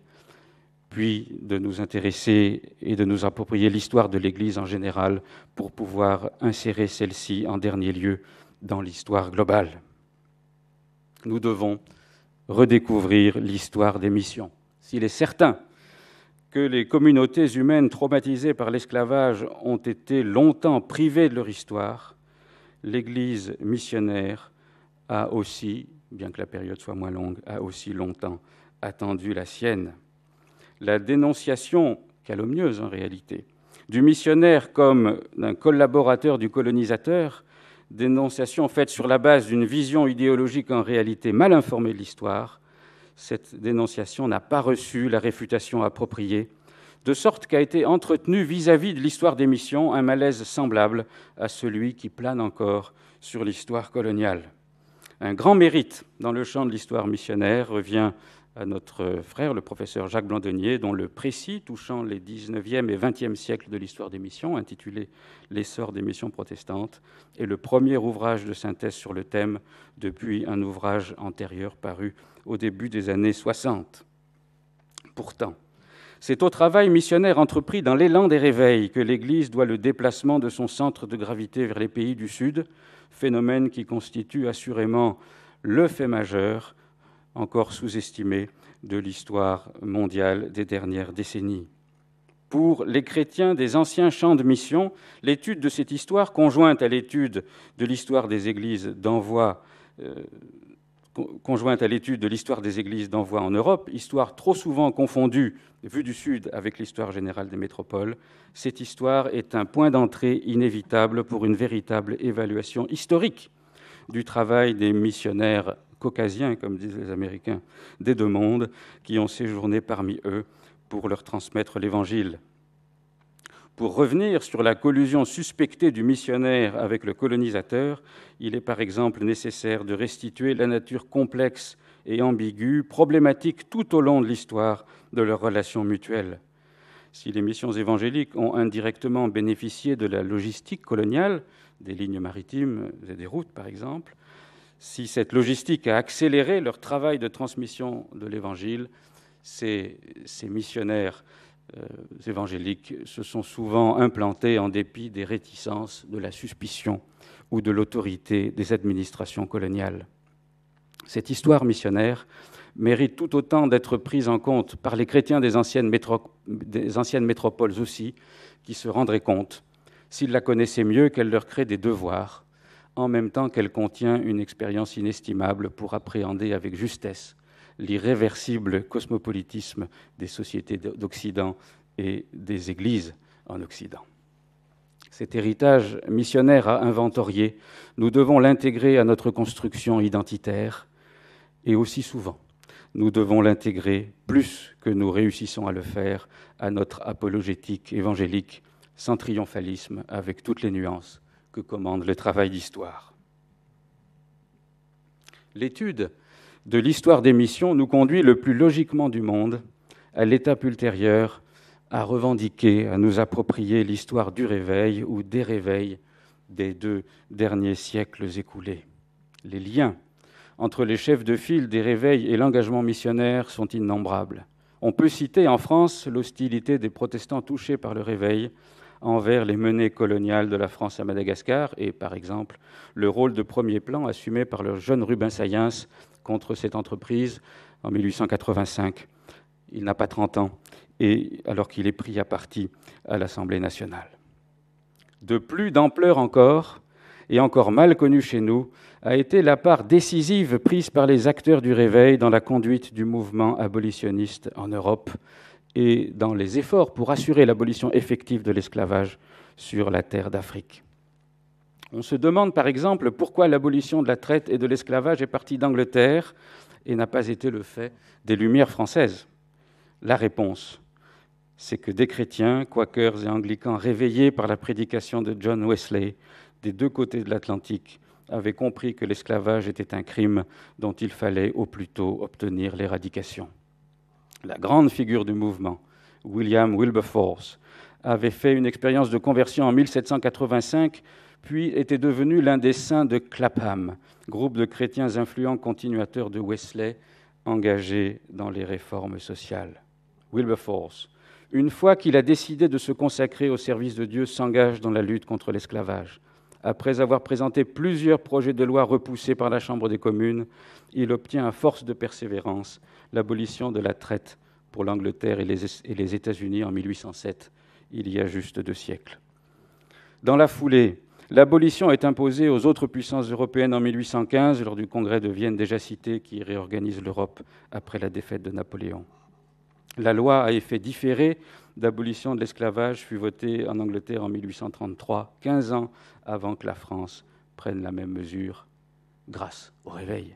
C: puis de nous intéresser et de nous approprier l'histoire de l'Église en général pour pouvoir insérer celle-ci en dernier lieu dans l'histoire globale. Nous devons redécouvrir l'histoire des missions. S'il est certain que les communautés humaines traumatisées par l'esclavage ont été longtemps privées de leur histoire, l'Église missionnaire a aussi, bien que la période soit moins longue, a aussi longtemps attendu la sienne. La dénonciation, calomnieuse en réalité, du missionnaire comme d'un collaborateur du colonisateur, dénonciation faite sur la base d'une vision idéologique en réalité mal informée de l'histoire, cette dénonciation n'a pas reçu la réfutation appropriée, de sorte qu'a été entretenu vis-à-vis de l'histoire des missions un malaise semblable à celui qui plane encore sur l'histoire coloniale un grand mérite dans le champ de l'histoire missionnaire revient à notre frère, le professeur Jacques Blandonnier, dont le précis touchant les 19e et 20e siècles de l'histoire des missions, intitulé L'essor des missions protestantes, est le premier ouvrage de synthèse sur le thème depuis un ouvrage antérieur paru au début des années 60. Pourtant, c'est au travail missionnaire entrepris dans l'élan des réveils que l'Église doit le déplacement de son centre de gravité vers les pays du Sud, phénomène qui constitue assurément le fait majeur, encore sous-estimé, de l'histoire mondiale des dernières décennies. Pour les chrétiens des anciens champs de mission, l'étude de cette histoire, conjointe à l'étude de l'histoire des églises d'envoi euh, conjointe à l'étude de l'histoire des églises d'envoi en Europe, histoire trop souvent confondue, vue du Sud, avec l'histoire générale des métropoles, cette histoire est un point d'entrée inévitable pour une véritable évaluation historique du travail des missionnaires caucasiens, comme disent les Américains, des deux mondes, qui ont séjourné parmi eux pour leur transmettre l'Évangile. Pour revenir sur la collusion suspectée du missionnaire avec le colonisateur, il est par exemple nécessaire de restituer la nature complexe et ambiguë, problématique tout au long de l'histoire de leurs relations mutuelles. Si les missions évangéliques ont indirectement bénéficié de la logistique coloniale, des lignes maritimes et des routes par exemple, si cette logistique a accéléré leur travail de transmission de l'Évangile, ces, ces missionnaires euh, évangéliques se sont souvent implantés en dépit des réticences, de la suspicion ou de l'autorité des administrations coloniales. Cette histoire missionnaire mérite tout autant d'être prise en compte par les chrétiens des anciennes, des anciennes métropoles aussi, qui se rendraient compte, s'ils la connaissaient mieux, qu'elle leur crée des devoirs, en même temps qu'elle contient une expérience inestimable pour appréhender avec justesse l'irréversible cosmopolitisme des sociétés d'Occident et des églises en Occident. Cet héritage missionnaire à inventorier, nous devons l'intégrer à notre construction identitaire et aussi souvent, nous devons l'intégrer plus que nous réussissons à le faire à notre apologétique évangélique sans triomphalisme avec toutes les nuances que commande le travail d'histoire. L'étude de l'histoire des missions nous conduit le plus logiquement du monde à l'étape ultérieure, à revendiquer, à nous approprier l'histoire du réveil ou des réveils des deux derniers siècles écoulés. Les liens entre les chefs de file des réveils et l'engagement missionnaire sont innombrables. On peut citer en France l'hostilité des protestants touchés par le réveil envers les menées coloniales de la France à Madagascar et, par exemple, le rôle de premier plan assumé par le jeune Rubens Sayens contre cette entreprise en 1885. Il n'a pas 30 ans, et, alors qu'il est pris à partie à l'Assemblée nationale. De plus d'ampleur encore, et encore mal connue chez nous, a été la part décisive prise par les acteurs du réveil dans la conduite du mouvement abolitionniste en Europe et dans les efforts pour assurer l'abolition effective de l'esclavage sur la terre d'Afrique. On se demande par exemple pourquoi l'abolition de la traite et de l'esclavage est partie d'Angleterre et n'a pas été le fait des Lumières françaises. La réponse, c'est que des chrétiens, quakers et anglicans réveillés par la prédication de John Wesley des deux côtés de l'Atlantique avaient compris que l'esclavage était un crime dont il fallait au plus tôt obtenir l'éradication. La grande figure du mouvement, William Wilberforce, avait fait une expérience de conversion en 1785 puis était devenu l'un des saints de Clapham, groupe de chrétiens influents continuateurs de Wesley engagés dans les réformes sociales. Wilberforce, une fois qu'il a décidé de se consacrer au service de Dieu, s'engage dans la lutte contre l'esclavage. Après avoir présenté plusieurs projets de loi repoussés par la Chambre des communes, il obtient à force de persévérance l'abolition de la traite pour l'Angleterre et les États-Unis en 1807, il y a juste deux siècles. Dans la foulée, L'abolition est imposée aux autres puissances européennes en 1815 lors du congrès de Vienne déjà cité qui réorganise l'Europe après la défaite de Napoléon. La loi à effet différé d'abolition de l'esclavage fut votée en Angleterre en 1833, 15 ans avant que la France prenne la même mesure grâce au réveil.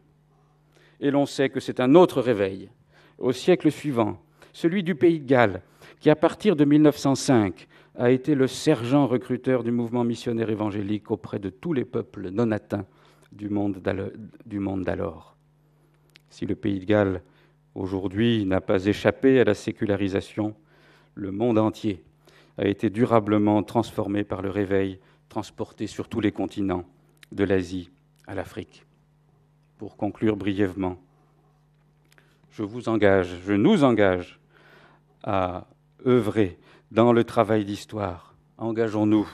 C: Et l'on sait que c'est un autre réveil, au siècle suivant, celui du Pays de Galles, qui, à partir de 1905, a été le sergent recruteur du mouvement missionnaire évangélique auprès de tous les peuples non atteints du monde d'alors. Si le pays de Galles aujourd'hui n'a pas échappé à la sécularisation, le monde entier a été durablement transformé par le réveil transporté sur tous les continents, de l'Asie à l'Afrique. Pour conclure brièvement, je vous engage, je nous engage à œuvrer dans le travail d'histoire. Engageons-nous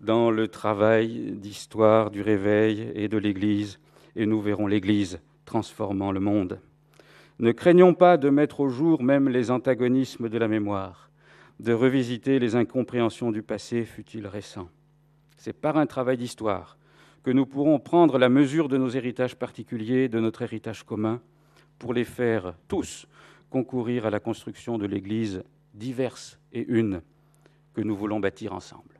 C: dans le travail d'histoire du réveil et de l'Église, et nous verrons l'Église transformant le monde. Ne craignons pas de mettre au jour même les antagonismes de la mémoire, de revisiter les incompréhensions du passé, fut-il récent. C'est par un travail d'histoire que nous pourrons prendre la mesure de nos héritages particuliers, de notre héritage commun, pour les faire tous concourir à la construction de l'Église diverses et une que nous voulons bâtir ensemble.